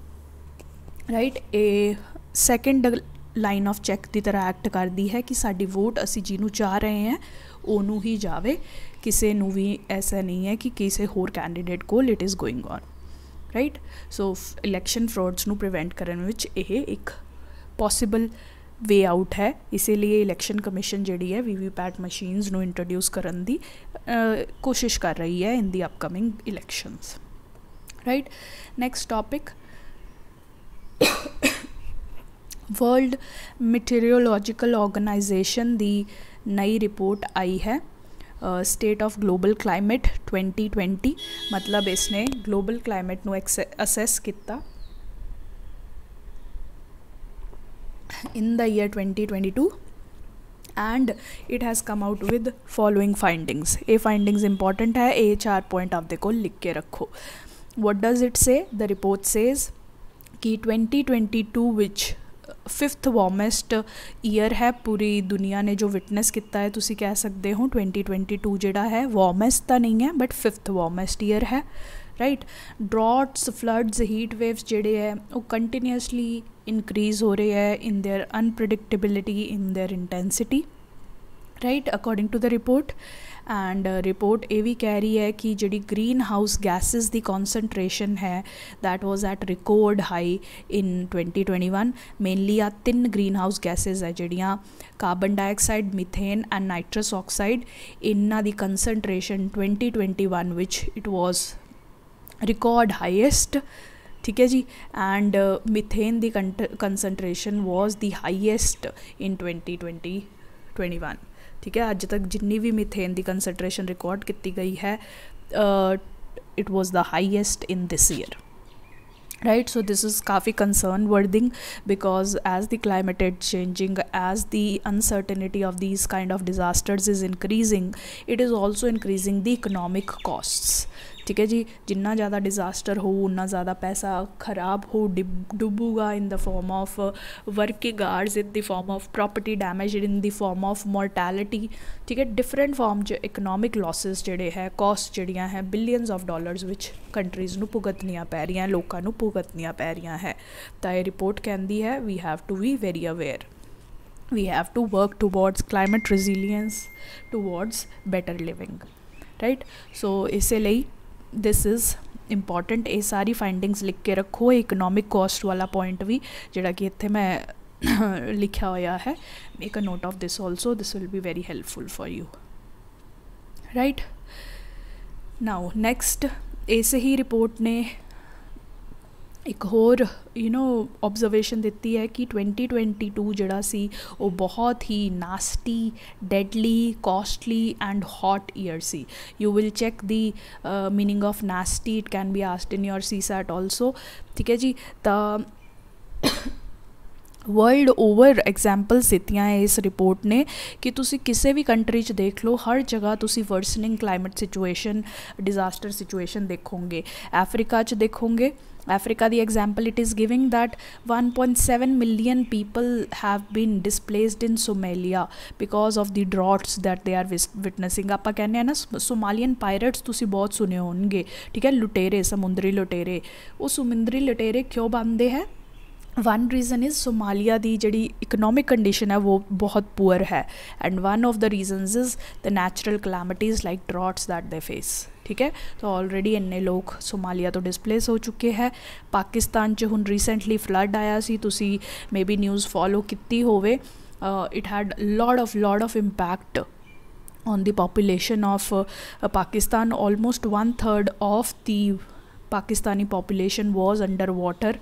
ਰਾਈਟ ਇਹ ਸੈਕਿੰਡ ਲਾਈਨ ਆਫ ਚੈੱਕ ਦੀ ਤਰ੍ਹਾਂ ਐਕਟ ਕਰਦੀ ਹੈ ਕਿ ਸਾਡੀ ਵੋਟ ਅਸੀਂ ਜਿਹਨੂੰ ਚਾਹ ਰਹੇ ਹਾਂ ਉਹਨੂੰ ਹੀ ਜਾਵੇ ਕਿਸੇ ਨੂੰ ਵੀ ਐਸਾ ਨਹੀਂ ਹੈ ਕਿ ਕਿਸੇ ਹੋਰ ਕੈਂਡੀਡੇਟ ਕੋਲ it is going on right so election frauds ਨੂੰ ਪ੍ਰੀਵੈਂਟ ਕਰਨ ਵਿੱਚ ਇਹ ਇੱਕ ਪੋਸੀਬਲ ਵੇ ਆਊਟ ਹੈ ਇਸੇ ਲਈ ਇਲੈਕਸ਼ਨ ਕਮਿਸ਼ਨ ਜਿਹੜੀ ਹੈ ਵੀਵੀਪੈਟ ਮਸ਼ੀਨਸ ਨੂੰ ਇੰਟਰੋਡਿਊਸ ਕਰਨ ਦੀ ਕੋਸ਼ਿਸ਼ ਕਰ ਰਹੀ ਹੈ in the upcoming elections right next topic world meteorological organization ਦੀ ਨਈ ਰਿਪੋਰਟ ਆਈ ਹੈ स्टेट ऑफ ग्लोबल क्लाइमेट 2020 मतलब इसने ग्लोबल क्लाइमेट नो असैस किया in the year 2022 and it has come out with following findings ये फाइंडिंग्स इंपॉर्टेंट है ये चार पॉइंट आप देखो लिख के रखो what does it say the report says कि ट्वेंटी ट्वेंटी टू विच फिफ्थ वॉमेस्ट ईयर है पूरी दुनिया ने जो विटनेस किया है तुम कह सकते हो ट्वेंटी ट्वेंटी टू जोड़ा है वॉमेस्ट तो नहीं है बट फिफ्थ वॉमेस्ट ईयर है right droughts floods heat waves जोड़े है वो कंटीन्यूसली इनक्रीज हो रहे हैं in their unpredictability in their intensity right according to the report and report ये भी कह रही है कि जी ग्रीन हाउस गैसिज की कॉन्सनट्रेसन है that was at record high in twenty twenty one mainly uh तीन ग्रीन हाउस गैसिज है जड़िया carbon dioxide methane and nitrous oxide इन्हों की कंसनट्रेसन ट्वेंटी ट्वेंटी वन विच इट वॉज रिकॉर्ड हाईएसट ठीक है जी एंड मिथेन की was the highest in twenty twenty twenty one ठीक है अज तक जिनी भी मिथेन की कंसनट्रेसन रिकॉर्ड की गई है it was the highest in this year right so this is काफ़ी concern worthy because as the climate is changing as the uncertainty of this kind of disasters is increasing it is also increasing the economic cost ਠੀਕ ਹੈ ਜੀ ਜਿੰਨਾ ਜ਼ਿਆਦਾ disaster ਹੋ ਉਨਾ ਜ਼ਿਆਦਾ ਪੈਸਾ ਖਰਾਬ ਹੋ ਡੁੱਬੂਗਾ in the form of working hours in the form of property damage in the form of mortality ਠੀਕ ਹੈ ਡਿਫਰੈਂਟ ਫਾਰਮ ਜੋ ਇਕਨੋਮਿਕ ਲਾਸਸ ਜਿਹੜੇ ਹੈ ਕਾਸਟ ਜਿਹੜੀਆਂ ਹੈ ਬਿਲੀਅਨਸ ਆਫ ਡਾਲਰਸ ਵਿੱਚ ਕੰਟਰੀਜ਼ ਨੂੰ ਭੁਗਤਨੀਆਂ ਪੈ ਰਹੀਆਂ ਲੋਕਾਂ ਨੂੰ ਭੁਗਤਨੀਆਂ ਪੈ ਰਹੀਆਂ ਹੈ ਤਾਂ ਇਹ ਰਿਪੋਰਟ ਕਹਿੰਦੀ ਹੈ we have to be very aware we have to work towards climate resilience towards better living right so ਇਸੇ ਲਈ दिस इज़ इंपॉर्टेंट ये सारी फाइंडिंग्स लिख के रखो इकनोमिक कॉस्ट वाला पॉइंट भी जोड़ा कि इतने मैं लिखा हुआ है make a note of this also this will be very helpful for you right now next ऐसे ही रिपोर्ट ने एक होर यू नो ऑब्जर्वेशन दिती है कि 2022 जड़ा सी वो बहुत ही nasty deadly costly and hot year see you will check the meaning of nasty it can be asked in your CSAT also ठीक है जी त वर्ल्ड ओवर एग्जाम्पल्स दतिया है इस रिपोर्ट ने कि तुसी किसी भी कंट्री देख लो हर जगह तुसी worsening climate situation disaster situation देखोगे अफ्रीका देखोगे Africa, the example it is giving that 1.7 million people have been displaced in Somalia because of the droughts that they are witnessing. आपका कहना है ना सोमालियन पायरेट्स तुम बहुत सुने होंगे ठीक है लुटेरे समुद्री लुटेरे वो समुद्री लुटेरे क्यों बांधे हैं वन रीज़न इज़ सोमालिया की जी इकनोमिक कंडीशन है वो बहुत पुअर है and one of the reasons is the natural calamities like droughts that they face ठीक है तो ऑलरेडी इन्ने लोग सोमालिया तो डिसप्लेस हो चुके हैं पाकिस्तान च हूँ रीसेंटली फ्लड आया सी ਤੁਸੀਂ ਮੇਬੀ ਨਿਊਜ਼ ਫੋਲੋ ਕੀਤੀ ਹੋਵੇ it had lot lot of of impact on the population of uh, Pakistan, almost one third of Pakistani population was under water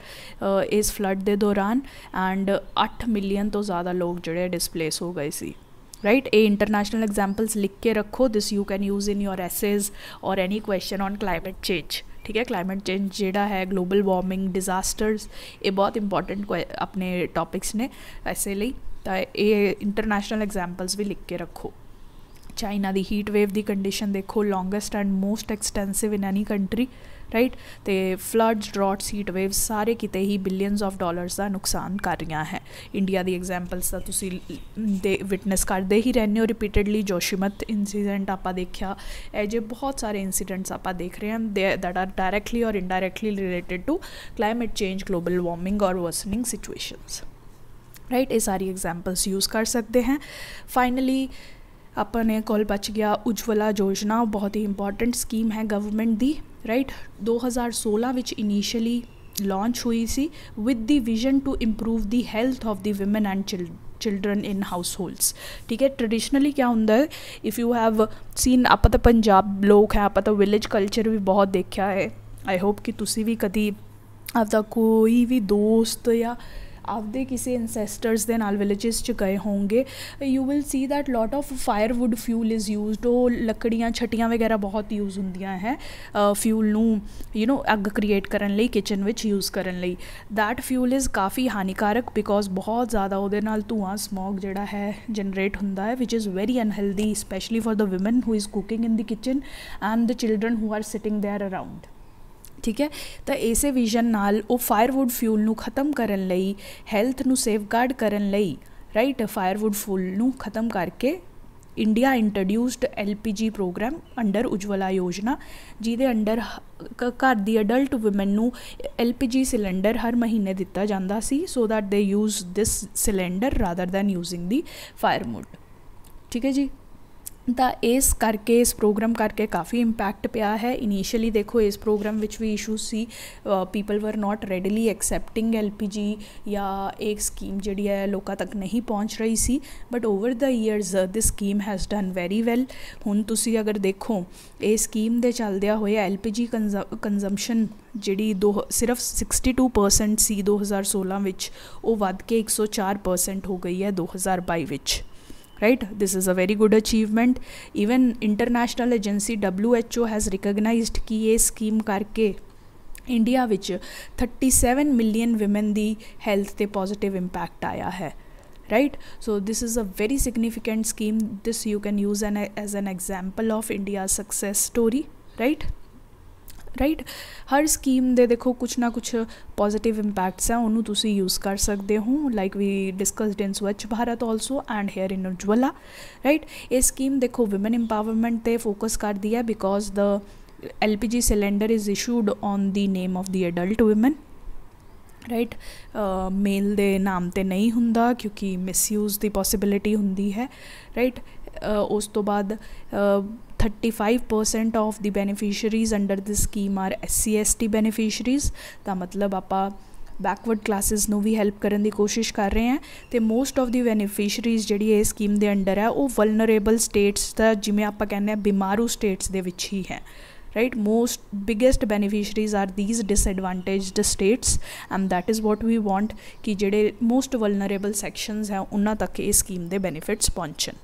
इस फ्लड के दौरान एंड अठ मिलियन तो ज़्यादा लोग जोड़े डिसप्लेस हो गए सी राइट ए इंटरनेशनल एग्जाम्पल्स लिख के रखो this you can use in your essays और any question on climate change ठीक है क्लाइमेट चेंज जोड़ा है ग्लोबल वार्मिंग डिजास्टर्स ये बहुत इंपॉर्टेंट अपने टॉपिक्स ने ऐसे तो ये इंटरनेशनल एग्जाम्पल्स भी लिख के रखो चाइना की हीट वेव की कंडीशन देखो longest and most extensive in any country right ਤੇ ਫਲੱਡਸ ਡ੍ਰੌਟਸ ਹੀਟ ਵੇਵਸ ਸਾਰੇ ਕਿਤੇ ਹੀ ਬਿਲੀਅਨਸ ਆਫ ਡਾਲਰਸ ਦਾ ਨੁਕਸਾਨ ਕਰ ਰਹੀਆਂ ਹੈ ਇੰਡੀਆ ਦੀ ਐਗਜ਼ਾਮਪਲਸ ਤਾਂ ਤੁਸੀਂ ਦੇ ਵਿਟਨੈਸ ਕਰਦੇ ਹੀ ਰਹਿੰਦੇ ਹੋ ਰਿਪੀਟਿਡਲੀ ਜੋਸ਼ੀਮਤ ਇਨਸੀਡੈਂਟ ਆਪਾਂ ਦੇਖਿਆ ਇਹ ਜੇ ਬਹੁਤ ਸਾਰੇ ਇਨਸੀਡੈਂਟਸ ਆਪਾਂ ਦੇਖ ਰਹੇ ਹਾਂ that are directly or indirectly related to climate change global warming or worsening situations right ਇਹ ਸਾਰੀ ਐਗਜ਼ਾਮਪਲਸ ਯੂਜ਼ ਕਰ ਸਕਦੇ हैं फाइनली अपन एक कॉल बच गया उज्ज्वला योजना बहुत ही इंपॉर्टेंट स्कीम है गवर्नमेंट दी राइट 2016 इनिशियली लॉन्च हुई सी with the vision to improve the health of the women and chil children in households ठीक है ट्रडिशनली क्या होंगे इफ़ यू हैव सीन आप तो पंजाब लोग हैं आप तो विलेज कल्चर भी बहुत देखा है आई होप कि तुम भी कभी आपका कोई भी दोस्त या आपदे किसी इंसेस्टर्स देन आल विलेजेस च गए होंगे you will see that lot of firewood fuel is used ਉਹ ਲੱਕੜੀਆਂ ਛਟੀਆਂ ਵਗੈਰਾ ਬਹੁਤ ਯੂਜ਼ ਹੁੰਦੀਆਂ ਹੈ ਫਿਊਲ ਨੂੰ ਯੂ نو ਅੱਗ ਕ੍ਰੀਏਟ ਕਰਨ ਲਈ ਕਿਚਨ ਵਿੱਚ ਯੂਜ਼ ਕਰਨ ਲਈ ਦੈਟ ਫਿਊਲ ਇਜ਼ ਕਾਫੀ ਹਾਨੀਕਾਰਕ ਬਿਕੋਜ਼ ਬਹੁਤ ਜ਼ਿਆਦਾ ਉਹਦੇ ਨਾਲ ਧੂਆਂ ਸਮੋਗ ਜਿਹੜਾ ਹੈ ਜਨਰੇਟ ਹੁੰਦਾ ਹੈ which is very unhealthy specially for the woman who is cooking in the kitchen and the children who are sitting there around ਠੀਕ ਹੈ ਤਾਂ ਇਸੇ ਵਿਜ਼ਨ ਨਾਲ ਉਹ ਫਾਇਰਵੁੱਡ ਫਿਊਲ ਨੂੰ ਖਤਮ ਕਰਨ ਲਈ ਹੈਲਥ ਨੂੰ ਸੇਫਗਾਰਡ ਕਰਨ ਲਈ ਰਾਈਟ ਫਾਇਰਵੁੱਡ ਫੂਲ ਨੂੰ ਖਤਮ ਕਰਕੇ India introduced LPG program under Ujjwala Yojana ਜਿਹਦੇ ਅੰਡਰ ਘਰ ਦੀ ਅਡਲਟ ਔਮਨ ਨੂੰ ਐਲਪੀਜੀ ਸਿਲੰਡਰ ਹਰ ਮਹੀਨੇ ਦਿੱਤਾ ਜਾਂਦਾ ਸੀ so that they use this cylinder rather than using the firewood ਠੀਕ ਹੈ ਜੀ ਤਾਂ ਇਸ ਕਰਕੇ ਇਸ ਪ੍ਰੋਗਰਾਮ ਕਰਕੇ ਕਾਫੀ ਇੰਪੈਕਟ ਪਿਆ ਹੈ ਇਨੀਸ਼ੀਅਲੀ ਦੇਖੋ ਇਸ ਪ੍ਰੋਗਰਾਮ ਵਿੱਚ ਵੀ ਇਸ਼ੂ ਸੀ ਪੀਪਲ ਵਰ ਨਾਟ ਰੈਡੀਲੀ ਐਕਸੈਪਟਿੰਗ ਐਲਪੀਜੀ ਜਾਂ ਇੱਕ ਸਕੀਮ ਜਿਹੜੀ ਹੈ ਲੋਕਾਂ ਤੱਕ ਨਹੀਂ ਪਹੁੰਚ ਰਹੀ ਸੀ but over the years this scheme has done very well ਹੁਣ ਤੁਸੀਂ ਅਗਰ ਦੇਖੋ ਇਹ ਸਕੀਮ ਦੇ ਚੱਲਦਿਆਂ ਹੋਇਆ ਐਲਪੀਜੀ ਕੰਜ਼ੰਪਸ਼ਨ ਜਿਹੜੀ ਦੋ ਸਿਰਫ 62% ਸੀ 2016 ਵਿੱਚ ਉਹ ਵੱਧ ਕੇ 104% ਹੋ ਗਈ ਹੈ 2022 ਵਿੱਚ right this is a very good achievement even international agency who has recognized ki ये scheme karke ਇੰਡੀਆ ਵਿੱਚ 37 ਮਿਲੀਅਨ ਔਮਨ ਦੀ ਹੈਲਥ ਤੇ ਪੋਜ਼ਿਟਿਵ ਇੰਪੈਕਟ ਆਇਆ ਹੈ right so this is a very significant scheme this you can use an, as an example of india's success story right right ਹਰ scheme ਦੇ ਦੇਖੋ ਕੁਛ ਨਾ ਕੁਛ ਪੋਜ਼ਿਟਿਵ ਇੰਪੈਕਟਸ ਹੈ ਉਹਨੂੰ ਤੁਸੀਂ ਯੂਜ਼ ਕਰ ਸਕਦੇ ਹੋ like we discussed in Swachh Bharat also and here in Ujjwala right ਇਹ ਸਕੀਮ ਦੇਖੋ ਔਮਨ ਇੰਪਾਵਰਮੈਂਟ ਤੇ ਫੋਕਸ ਕਰਦੀ ਹੈ because the LPG cylinder is issued on the name of the adult women right male ਦੇ ਨਾਮ ਤੇ ਨਹੀਂ ਹੁੰਦਾ ਕਿਉਂਕਿ ਮਿਸਯੂਜ਼ ਦੀ ਪੋਸਿਬਿਲਿਟੀ ਹੁੰਦੀ ਹੈ ਰਾਈਟ ਉਸ ਤੋਂ ਬਾਅਦ 35% of the beneficiaries under this scheme are SC ST beneficiaries ਦਾ ਮਤਲਬ ਆਪਾਂ ਬੈਕਵਰਡ ਕਲਾਸਿਸ ਨੂੰ ਵੀ ਹੈਲਪ ਕਰਨ ਦੀ ਕੋਸ਼ਿਸ਼ ਕਰ ਰਹੇ ਹਾਂ ਤੇ ਮੋਸਟ ਆਫ ਦੀ ਬੈਨੀਫੀਸ਼ੀਰੀਜ਼ ਜਿਹੜੀ ਇਹ ਸਕੀਮ ਦੇ ਅੰਡਰ ਹੈ ਉਹ ਵਲਨਰੇਬਲ ਸਟੇਟਸ ਦਾ ਜਿਵੇਂ ਆਪਾਂ ਕਹਿੰਦੇ ਆ ਬਿਮਾਰੂ ਸਟੇਟਸ ਦੇ ਵਿੱਚ ਹੀ ਹੈ right most biggest beneficiaries are these disadvantaged states and that is what we want ਕਿ ਜਿਹੜੇ ਮੋਸਟ ਵਲਨਰੇਬਲ ਸੈਕਸ਼ਨਸ ਹੈ ਉਹਨਾਂ ਤੱਕ ਇਹ ਸਕੀਮ ਦੇ ਬੈਨੀਫਿਟਸ ਪਹੁੰਚਣ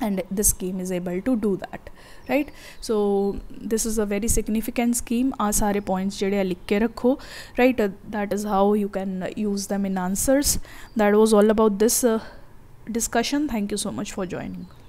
and this scheme is able to do that right so this is a very significant scheme aa sare points jehde likh ke rakho right uh, that is how you can use them in answers that was all about this uh, discussion thank you so much for joining